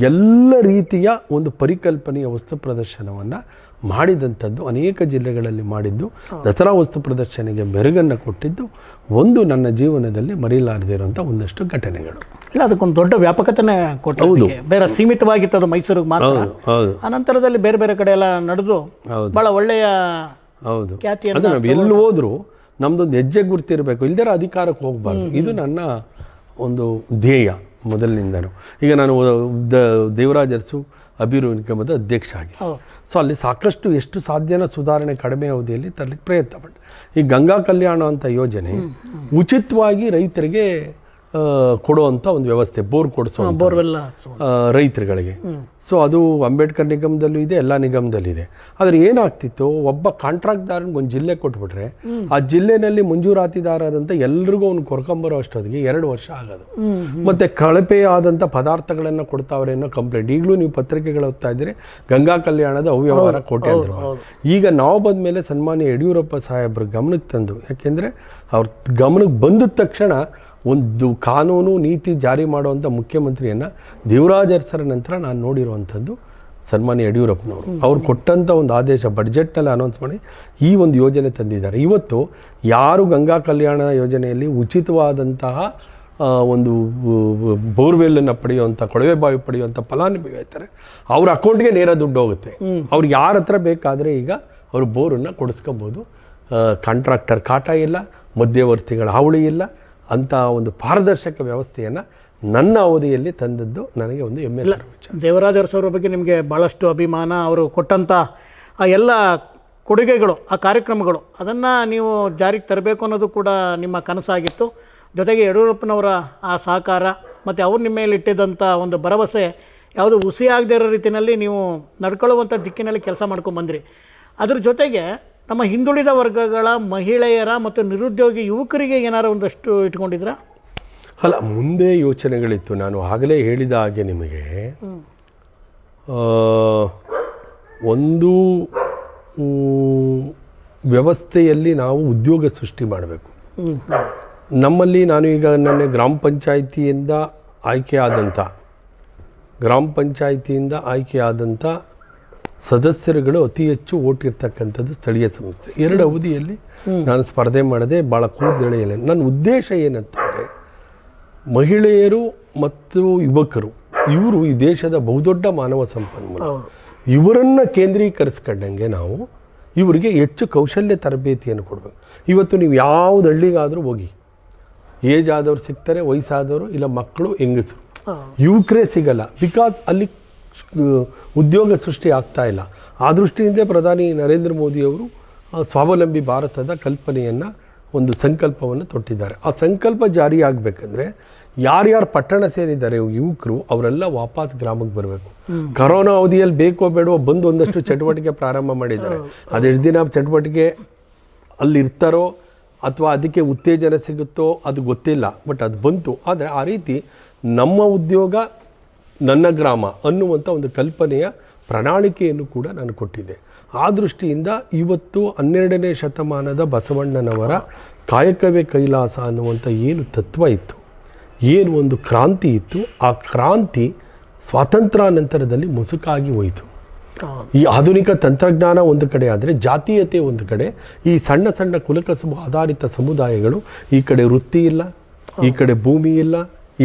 ಎಲ್ಲ ರೀತಿಯ ಒಂದು ಪರಿಕಲ್ಪನೆಯ ವಸ್ತು ಪ್ರದರ್ಶನವನ್ನು ಮಾಡಿದಂಥದ್ದು ಅನೇಕ ಜಿಲ್ಲೆಗಳಲ್ಲಿ ಮಾಡಿದ್ದು ದಸರಾ ವಸ್ತು ಪ್ರದರ್ಶನಿಗೆ ಮೆರುಗನ್ನು ಕೊಟ್ಟಿದ್ದು ಒಂದು ನನ್ನ ಜೀವನದಲ್ಲಿ ಮರೀಲಾರದಿರುವಂಥ ಒಂದಷ್ಟು ಘಟನೆಗಳು ಇಲ್ಲ ಅದಕ್ಕೊಂದು ದೊಡ್ಡ ವ್ಯಾಪಕತೆ ಕೊಟ್ಟು ಬೇರೆ ಸೀಮಿತವಾಗಿತ್ತು ಅದು ಮೈಸೂರಿಗೆ ಮಾತ್ರ ಅನಂತರದಲ್ಲಿ ಬೇರೆ ಬೇರೆ ಕಡೆ ಎಲ್ಲ ನಡೆದು ಬಹಳ ಒಳ್ಳೆಯ ಹೌದು ಅದು ನಾವು ಎಲ್ಲಿ ಹೋದರೂ ನಮ್ಮದೊಂದು ಹೆಜ್ಜೆ ಗುರುತಿರಬೇಕು ಇಲ್ದಿರ ಅಧಿಕಾರಕ್ಕೆ ಹೋಗಬಾರ್ದು ಇದು ನನ್ನ ಒಂದು ಧ್ಯೇಯ ಮೊದಲಿನಿಂದನೂ ಈಗ ನಾನು ದ ದೇವರಾಜರ್ಸು ಅಭಿರು ನಿಗಮದ ಅಧ್ಯಕ್ಷ ಆಗಿ ಸೊ ಅಲ್ಲಿ ಸಾಕಷ್ಟು ಎಷ್ಟು ಸಾಧ್ಯನ ಸುಧಾರಣೆ ಕಡಿಮೆ ಅವಧಿಯಲ್ಲಿ ತರಲಿಕ್ಕೆ ಪ್ರಯತ್ನ ಪಟ್ಟು ಈ ಗಂಗಾ ಕಲ್ಯಾಣ ಅಂತ ಯೋಜನೆ ಉಚಿತವಾಗಿ ರೈತರಿಗೆ ಕೊಡುವಂಥ ಒಂದು ವ್ಯವಸ್ಥೆ ಬೋರ್ ಕೊಡಿಸುವ ಬೋರ್ವೆಲ್ಲ ರೈತರುಗಳಿಗೆ ಸೊ ಅದು ಅಂಬೇಡ್ಕರ್ ನಿಗಮದಲ್ಲೂ ಇದೆ ಎಲ್ಲ ನಿಗಮದಲ್ಲಿದೆ ಆದರೆ ಏನಾಗ್ತಿತ್ತು ಒಬ್ಬ ಕಾಂಟ್ರಾಕ್ಟ್ದಾರನಿಗೆ ಒಂದು ಜಿಲ್ಲೆ ಕೊಟ್ಬಿಟ್ರೆ ಆ ಜಿಲ್ಲೆನಲ್ಲಿ ಮಂಜೂರಾತಿದಾರರಂತ ಎಲ್ರಿಗೂ ಅವ್ನು ಕೊರ್ಕೊಂಬರೋ ಅಷ್ಟೊತ್ತಿಗೆ ಎರಡು ವರ್ಷ ಆಗೋದು ಮತ್ತೆ ಕಳಪೆ ಆದಂಥ ಪದಾರ್ಥಗಳನ್ನು ಕೊಡ್ತಾವ್ರೆ ಅನ್ನೋ ಕಂಪ್ಲೇಂಟ್ ಈಗಲೂ ನೀವು ಪತ್ರಿಕೆಗಳು ಓದ್ತಾ ಇದ್ರೆ ಗಂಗಾ ಕಲ್ಯಾಣದ ಅವ್ಯವಹಾರ ಕೋಟೆ ಈಗ ನಾವು ಬಂದ ಮೇಲೆ ಸನ್ಮಾನ್ಯ ಯಡಿಯೂರಪ್ಪ ಸಾಹೇಬ್ರ ಗಮನಕ್ಕೆ ತಂದು ಯಾಕೆಂದ್ರೆ ಅವ್ರ ಗಮನಕ್ಕೆ ಬಂದ ತಕ್ಷಣ ಒಂದು ಕಾನೂನು ನೀತಿ ಜಾರಿ ಮಾಡುವಂಥ ಮುಖ್ಯಮಂತ್ರಿಯನ್ನು ದೇವರಾಜ್ ನಂತರ ನಾನು ನೋಡಿರುವಂಥದ್ದು ಸನ್ಮಾನ್ಯ ಯಡಿಯೂರಪ್ಪನವರು ಅವ್ರು ಕೊಟ್ಟಂಥ ಒಂದು ಆದೇಶ ಬಡ್ಜೆಟ್ನಲ್ಲಿ ಅನೌನ್ಸ್ ಮಾಡಿ ಈ ಒಂದು ಯೋಜನೆ ತಂದಿದ್ದಾರೆ ಇವತ್ತು ಯಾರು ಗಂಗಾ ಕಲ್ಯಾಣ ಯೋಜನೆಯಲ್ಲಿ ಉಚಿತವಾದಂತಹ ಒಂದು ಬೋರ್ವೆಲ್ಲನ್ನು ಪಡೆಯುವಂಥ ಕೊಳವೆ ಬಾವಿ ಪಡೆಯುವಂಥ ಫಲಾನುಭವಿ ಆಯ್ತಾರೆ ಅವ್ರ ಅಕೌಂಟ್ಗೆ ನೇರ ದುಡ್ಡು ಹೋಗುತ್ತೆ ಅವ್ರು ಯಾರ ಹತ್ರ ಬೇಕಾದರೆ ಈಗ ಅವರು ಬೋರನ್ನು ಕೊಡಿಸ್ಕೊಬೋದು ಕಾಂಟ್ರಾಕ್ಟರ್ ಕಾಟ ಇಲ್ಲ ಮಧ್ಯವರ್ತಿಗಳ ಹಾವಳಿ ಇಲ್ಲ ಅಂತ ಒಂದು ಪಾರದರ್ಶಕ ವ್ಯವಸ್ಥೆಯನ್ನು ನನ್ನ ಅವಧಿಯಲ್ಲಿ ತಂದದ್ದು ನನಗೆ ಒಂದು ಹೆಮ್ಮೆ ದೇವರಾಜ ಸೌರ ಬಗ್ಗೆ ನಿಮಗೆ ಭಾಳಷ್ಟು ಅಭಿಮಾನ ಅವರು ಕೊಟ್ಟಂಥ ಆ ಎಲ್ಲ ಕೊಡುಗೆಗಳು ಆ ಕಾರ್ಯಕ್ರಮಗಳು ಅದನ್ನು ನೀವು ಜಾರಿಗೆ ತರಬೇಕು ಅನ್ನೋದು ಕೂಡ ನಿಮ್ಮ ಕನಸಾಗಿತ್ತು ಜೊತೆಗೆ ಯಡಿಯೂರಪ್ಪನವರ ಆ ಸಹಕಾರ ಮತ್ತು ಅವ್ರು ನಿಮ್ಮ ಮೇಲೆ ಇಟ್ಟಿದ್ದಂಥ ಒಂದು ಭರವಸೆ ಯಾವುದು ಹುಸಿಯಾಗದೇ ಆಗದೇ ಇರೋ ರೀತಿಯಲ್ಲಿ ನೀವು ನಡ್ಕೊಳ್ಳುವಂಥ ದಿಕ್ಕಿನಲ್ಲಿ ಕೆಲಸ ಮಾಡ್ಕೊಂಡು ಬಂದ್ರಿ ಅದ್ರ ಜೊತೆಗೆ ನಮ್ಮ ಹಿಂದುಳಿದ ವರ್ಗಗಳ ಮಹಿಳೆಯರ ಮತ್ತು ನಿರುದ್ಯೋಗಿ ಯುವಕರಿಗೆ ಏನಾರು ಒಂದಷ್ಟು ಇಟ್ಕೊಂಡಿದ್ರ ಅಲ್ಲ ಮುಂದೆ ಯೋಚನೆಗಳಿತ್ತು ನಾನು ಆಗಲೇ ಹೇಳಿದ ಹಾಗೆ ನಿಮಗೆ ಒಂದು ವ್ಯವಸ್ಥೆಯಲ್ಲಿ ನಾವು ಉದ್ಯೋಗ ಸೃಷ್ಟಿ ಮಾಡಬೇಕು ನಮ್ಮಲ್ಲಿ ನಾನು ಈಗ ನನ್ನ ಗ್ರಾಮ ಪಂಚಾಯಿತಿಯಿಂದ ಆಯ್ಕೆಯಾದಂಥ ಗ್ರಾಮ ಪಂಚಾಯಿತಿಯಿಂದ ಆಯ್ಕೆಯಾದಂಥ ಸದಸ್ಯರುಗಳು ಅತಿ ಹೆಚ್ಚು ಓಟ್ ಸ್ಥಳೀಯ ಸಂಸ್ಥೆ ಎರಡು ಅವಧಿಯಲ್ಲಿ ನಾನು ಸ್ಪರ್ಧೆ ಮಾಡದೆ ಭಾಳ ಕೂದಲೆಳೆಯಲ್ಲ ನನ್ನ ಉದ್ದೇಶ ಏನಂತಂದರೆ ಮಹಿಳೆಯರು ಮತ್ತು ಯುವಕರು ಇವರು ಈ ದೇಶದ ಬಹುದೊಡ್ಡ ಮಾನವ ಸಂಪನ್ಮೂಲ ಇವರನ್ನು ಕೇಂದ್ರೀಕರಿಸ್ಕೊಂಡಂಗೆ ನಾವು ಇವರಿಗೆ ಹೆಚ್ಚು ಕೌಶಲ್ಯ ತರಬೇತಿಯನ್ನು ಕೊಡಬೇಕು ಇವತ್ತು ನೀವು ಯಾವ್ದು ಹಳ್ಳಿಗಾದರೂ ಹೋಗಿ ಏಜ್ ಆದವರು ಸಿಗ್ತಾರೆ ವಯಸ್ಸಾದವರು ಇಲ್ಲ ಮಕ್ಕಳು ಹೆಂಗಸರು ಯುವಕರೇ ಸಿಗಲ್ಲ ಬಿಕಾಸ್ ಅಲ್ಲಿ ಉದ್ಯೋಗ ಸೃಷ್ಟಿ ಆಗ್ತಾ ಇಲ್ಲ ಆ ದೃಷ್ಟಿಯಿಂದ ಪ್ರಧಾನಿ ನರೇಂದ್ರ ಮೋದಿಯವರು ಸ್ವಾವಲಂಬಿ ಭಾರತದ ಕಲ್ಪನೆಯನ್ನು ಒಂದು ಸಂಕಲ್ಪವನ್ನು ತೊಟ್ಟಿದ್ದಾರೆ ಆ ಸಂಕಲ್ಪ ಜಾರಿಯಾಗಬೇಕಂದ್ರೆ ಯಾರ್ಯಾರು ಪಟ್ಟಣ ಸೇರಿದ್ದಾರೆ ಯುವಕರು ಅವರೆಲ್ಲ ವಾಪಸ್ ಗ್ರಾಮಕ್ಕೆ ಬರಬೇಕು ಕರೋನಾ ಅವಧಿಯಲ್ಲಿ ಬೇಕೋ ಬೇಡವೋ ಬಂದು ಒಂದಷ್ಟು ಚಟುವಟಿಕೆ ಪ್ರಾರಂಭ ಮಾಡಿದ್ದಾರೆ ಅದೆಷ್ಟು ದಿನ ಚಟುವಟಿಕೆ ಅಲ್ಲಿ ಇರ್ತಾರೋ ಅಥವಾ ಅದಕ್ಕೆ ಉತ್ತೇಜನ ಸಿಗುತ್ತೋ ಅದು ಗೊತ್ತಿಲ್ಲ ಬಟ್ ಅದು ಬಂತು ಆದರೆ ಆ ರೀತಿ ನಮ್ಮ ಉದ್ಯೋಗ ನನ್ನ ಗ್ರಾಮ ಅನ್ನುವಂಥ ಒಂದು ಕಲ್ಪನೆಯ ಪ್ರಣಾಳಿಕೆಯನ್ನು ಕೂಡ ನಾನು ಕೊಟ್ಟಿದ್ದೆ ಆ ದೃಷ್ಟಿಯಿಂದ ಇವತ್ತು ಹನ್ನೆರಡನೇ ಶತಮಾನದ ಬಸವಣ್ಣನವರ ಕಾಯಕವೇ ಕೈಲಾಸ ಅನ್ನುವಂಥ ಏನು ತತ್ವ ಇತ್ತು ಏನು ಒಂದು ಕ್ರಾಂತಿ ಇತ್ತು ಆ ಕ್ರಾಂತಿ ಸ್ವಾತಂತ್ರ್ಯಾನಂತರದಲ್ಲಿ ಮುಸುಕಾಗಿ ಹೋಯಿತು ಈ ಆಧುನಿಕ ತಂತ್ರಜ್ಞಾನ ಒಂದು ಕಡೆ ಆದರೆ ಜಾತೀಯತೆ ಒಂದು ಕಡೆ ಈ ಸಣ್ಣ ಸಣ್ಣ ಕುಲಕಸಬು ಆಧಾರಿತ ಸಮುದಾಯಗಳು ಈ ಕಡೆ ವೃತ್ತಿ ಇಲ್ಲ ಈ ಕಡೆ ಭೂಮಿ ಇಲ್ಲ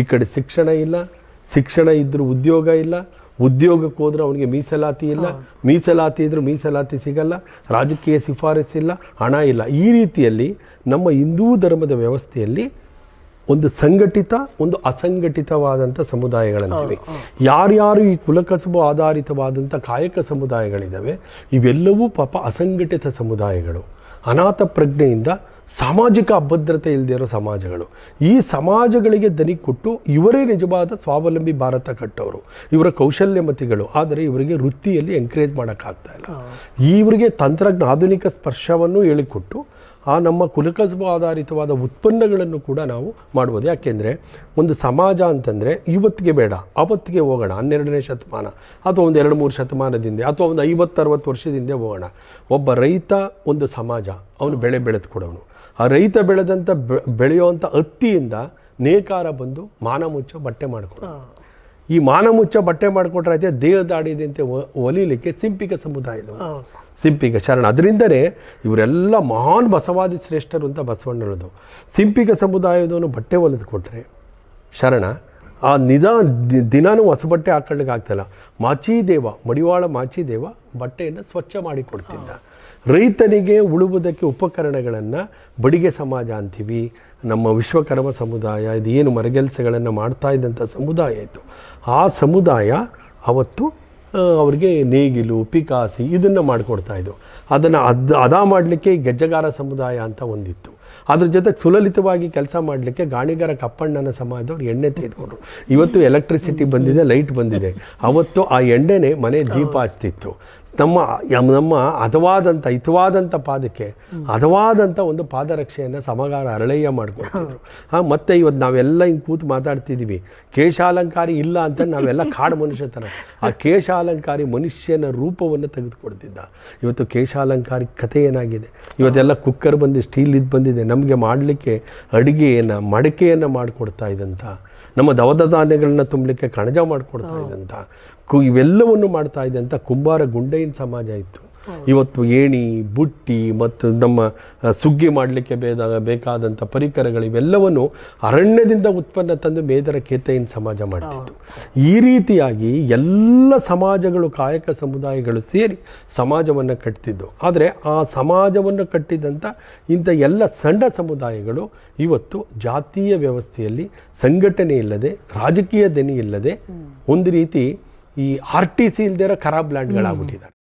ಈ ಕಡೆ ಶಿಕ್ಷಣ ಇಲ್ಲ ಶಿಕ್ಷಣ ಇದ್ದರೂ ಉದ್ಯೋಗ ಇಲ್ಲ ಉದ್ಯೋಗಕ್ಕೆ ಹೋದ್ರೆ ಅವನಿಗೆ ಮೀಸಲಾತಿ ಇಲ್ಲ ಮೀಸಲಾತಿ ಇದ್ರೂ ಮೀಸಲಾತಿ ಸಿಗಲ್ಲ ರಾಜಕೀಯ ಇಲ್ಲ ಹಣ ಇಲ್ಲ ಈ ರೀತಿಯಲ್ಲಿ ನಮ್ಮ ಹಿಂದೂ ಧರ್ಮದ ವ್ಯವಸ್ಥೆಯಲ್ಲಿ ಒಂದು ಸಂಘಟಿತ ಒಂದು ಅಸಂಘಟಿತವಾದಂಥ ಸಮುದಾಯಗಳಂತಿವೆ ಯಾರ್ಯಾರು ಈ ಕುಲಕಸಬು ಆಧಾರಿತವಾದಂಥ ಕಾಯಕ ಸಮುದಾಯಗಳಿದ್ದಾವೆ ಇವೆಲ್ಲವೂ ಪಾಪ ಅಸಂಘಟಿತ ಸಮುದಾಯಗಳು ಅನಾಥ ಪ್ರಜ್ಞೆಯಿಂದ ಸಾಮಾಜಿಕ ಅಭದ್ರತೆ ಇಲ್ಲದೆ ಇರೋ ಸಮಾಜಗಳು ಈ ಸಮಾಜಗಳಿಗೆ ದನಿ ಕೊಟ್ಟು ಇವರೇ ನಿಜವಾದ ಸ್ವಾವಲಂಬಿ ಭಾರತ ಕಟ್ಟೋರು ಇವರ ಕೌಶಲ್ಯಮತಿಗಳು ಆದರೆ ಇವರಿಗೆ ವೃತ್ತಿಯಲ್ಲಿ ಎಂಕರೇಜ್ ಮಾಡೋಕ್ಕಾಗ್ತಾ ಇಲ್ಲ ಇವರಿಗೆ ತಂತ್ರಜ್ಞ ಆಧುನಿಕ ಸ್ಪರ್ಶವನ್ನು ಹೇಳಿಕೊಟ್ಟು ಆ ನಮ್ಮ ಕುಲಕಸಬು ಆಧಾರಿತವಾದ ಉತ್ಪನ್ನಗಳನ್ನು ಕೂಡ ನಾವು ಮಾಡ್ಬೋದು ಯಾಕೆಂದರೆ ಒಂದು ಸಮಾಜ ಅಂತಂದರೆ ಇವತ್ತಿಗೆ ಬೇಡ ಅವತ್ತಿಗೆ ಹೋಗೋಣ ಹನ್ನೆರಡನೇ ಶತಮಾನ ಅಥವಾ ಒಂದು ಎರಡು ಮೂರು ಶತಮಾನದಿಂದ ಅಥವಾ ಒಂದು ಐವತ್ತರವತ್ತು ವರ್ಷದಿಂದ ಹೋಗೋಣ ಒಬ್ಬ ರೈತ ಒಂದು ಸಮಾಜ ಅವನು ಬೆಳೆ ಬೆಳೆದು ಕೊಡೋನು ಆ ರೈತ ಬೆಳೆದಂಥ ಬೆಳೆಯುವಂಥ ಹತ್ತಿಯಿಂದ ನೇಕಾರ ಬಂದು ಮಾನ ಮುಚ್ಚ ಬಟ್ಟೆ ಮಾಡಿಕೊಡ ಈ ಮಾನ ಮುಚ್ಚ ಬಟ್ಟೆ ಮಾಡಿಕೊಟ್ರೆ ಅಂತ ಒಲಿಲಿಕ್ಕೆ ಸಿಂಪಿಕ ಸಮುದಾಯದ ಸಿಂಪಿಗ ಶರಣ ಅದರಿಂದಲೇ ಇವರೆಲ್ಲ ಮಹಾನ್ ಬಸವಾದಿ ಶ್ರೇಷ್ಠರು ಅಂತ ಬಸವಣ್ಣನದು ಸಿಂಪಿಗ ಸಮುದಾಯದವನು ಬಟ್ಟೆ ಹೊಲಿದು ಕೊಟ್ಟರೆ ಶರಣ ಆ ನಿಧಾನ ದಿನಾನು ಹೊಸ ಬಟ್ಟೆ ಹಾಕೊಳ್ಳಿಕ್ಕೆ ಆಗ್ತಾಯಿಲ್ಲ ಮಾಚಿದೇವ ಮಡಿವಾಳ ಮಾಚಿದೇವ ಬಟ್ಟೆಯನ್ನು ಸ್ವಚ್ಛ ಮಾಡಿ ಕೊಡ್ತಿದ್ದ ರೈತನಿಗೆ ಉಳುವುದಕ್ಕೆ ಉಪಕರಣಗಳನ್ನು ಬಡಿಗೆ ಸಮಾಜ ಅಂತೀವಿ ನಮ್ಮ ವಿಶ್ವಕರ್ಮ ಸಮುದಾಯ ಇದು ಏನು ಮರಗೆಲಸಗಳನ್ನು ಮಾಡ್ತಾ ಇದ್ದಂಥ ಸಮುದಾಯ ಇತ್ತು ಆ ಸಮುದಾಯ ಅವತ್ತು ಅವ್ರಿಗೆ ನೇಗಿಲು ಪಿಕಾಸಿ ಇದನ್ನು ಇದ್ದವು ಅದನ್ನು ಅದ ಅದ ಮಾಡಲಿಕ್ಕೆ ಗೆಜ್ಜೆಗಾರ ಸಮುದಾಯ ಅಂತ ಒಂದಿತ್ತು ಅದ್ರ ಜೊತೆಗೆ ಸುಲಲಿತವಾಗಿ ಕೆಲಸ ಮಾಡಲಿಕ್ಕೆ ಗಾಣಿಗಾರ ಕಪ್ಪಣ್ಣನ ಸಮಾಜದವ್ರು ಎಣ್ಣೆ ತೆಗೆದುಕೊಂಡ್ರು ಇವತ್ತು ಎಲೆಕ್ಟ್ರಿಸಿಟಿ ಬಂದಿದೆ ಲೈಟ್ ಬಂದಿದೆ ಅವತ್ತು ಆ ಎಣ್ಣೆನೆ ಮನೆ ದೀಪ ಹಚ್ತಿತ್ತು ನಮ್ಮ ನಮ್ಮ ಹದವಾದಂಥ ಹಿತವಾದಂಥ ಪಾದಕ್ಕೆ ಹದವಾದಂಥ ಒಂದು ಪಾದರಕ್ಷೆಯನ್ನು ಸಮಗಾರ ಅರಳೆಯ ಮಾಡಿಕೊಡ್ತಿದ್ರು ಹಾಂ ಮತ್ತು ಇವತ್ತು ನಾವೆಲ್ಲ ಹಿಂಗೆ ಕೂತು ಮಾತಾಡ್ತಿದ್ದೀವಿ ಕೇಶಾಲಂಕಾರಿ ಇಲ್ಲ ಅಂತ ನಾವೆಲ್ಲ ಕಾಡು ಮನುಷ್ಯ ಥರ ಆ ಕೇಶಾಲಂಕಾರಿ ಮನುಷ್ಯನ ರೂಪವನ್ನು ತೆಗೆದುಕೊಡ್ತಿದ್ದ ಇವತ್ತು ಕೇಶಾಲಂಕಾರಿ ಕಥೆ ಏನಾಗಿದೆ ಇವತ್ತೆಲ್ಲ ಕುಕ್ಕರ್ ಬಂದು ಸ್ಟೀಲ್ ಇದು ಬಂದಿದೆ ನಮಗೆ ಮಾಡಲಿಕ್ಕೆ ಅಡುಗೆಯನ್ನು ಮಡಕೆಯನ್ನು ಮಾಡಿಕೊಡ್ತಾ ಇದ್ದಂಥ ನಮ್ಮ ದವದ ಧಾನ್ಯಗಳನ್ನ ತುಂಬಲಿಕ್ಕೆ ಕಣಜ ಮಾಡಿಕೊಡ್ತಾ ಇದ್ದಂಥ ಇವೆಲ್ಲವನ್ನು ಮಾಡ್ತಾ ಇದೆ ಅಂತ ಕುಂಬಾರ ಗುಂಡೆಯಿನ ಸಮಾಜ ಇತ್ತು ಇವತ್ತು ಏಣಿ ಬುಟ್ಟಿ ಮತ್ತು ನಮ್ಮ ಸುಗ್ಗಿ ಮಾಡಲಿಕ್ಕೆ ಬೇದಾಗ ಬೇಕಾದಂಥ ಪರಿಕರಗಳು ಇವೆಲ್ಲವನ್ನು ಅರಣ್ಯದಿಂದ ಉತ್ಪನ್ನ ತಂದು ಬೇದರ ಕೇತೆಯಿನ ಸಮಾಜ ಮಾಡ್ತಿತ್ತು ಈ ರೀತಿಯಾಗಿ ಎಲ್ಲ ಸಮಾಜಗಳು ಕಾಯಕ ಸಮುದಾಯಗಳು ಸೇರಿ ಸಮಾಜವನ್ನು ಕಟ್ತಿದ್ದವು ಆದರೆ ಆ ಸಮಾಜವನ್ನು ಕಟ್ಟಿದಂಥ ಇಂಥ ಎಲ್ಲ ಸಣ್ಣ ಸಮುದಾಯಗಳು ಇವತ್ತು ಜಾತೀಯ ವ್ಯವಸ್ಥೆಯಲ್ಲಿ ಸಂಘಟನೆ ಇಲ್ಲದೆ ರಾಜಕೀಯ ದನಿ ಇಲ್ಲದೆ ಒಂದು ರೀತಿ ಈ ಆರ್ ಟಿ ಸಿ ಇಲ್ದಿರೋ ಖರಾಬ್ ಲ್ಯಾಂಡ್ಗಳಾಗ್ಬಿಟ್ಟಿದ್ದಾರೆ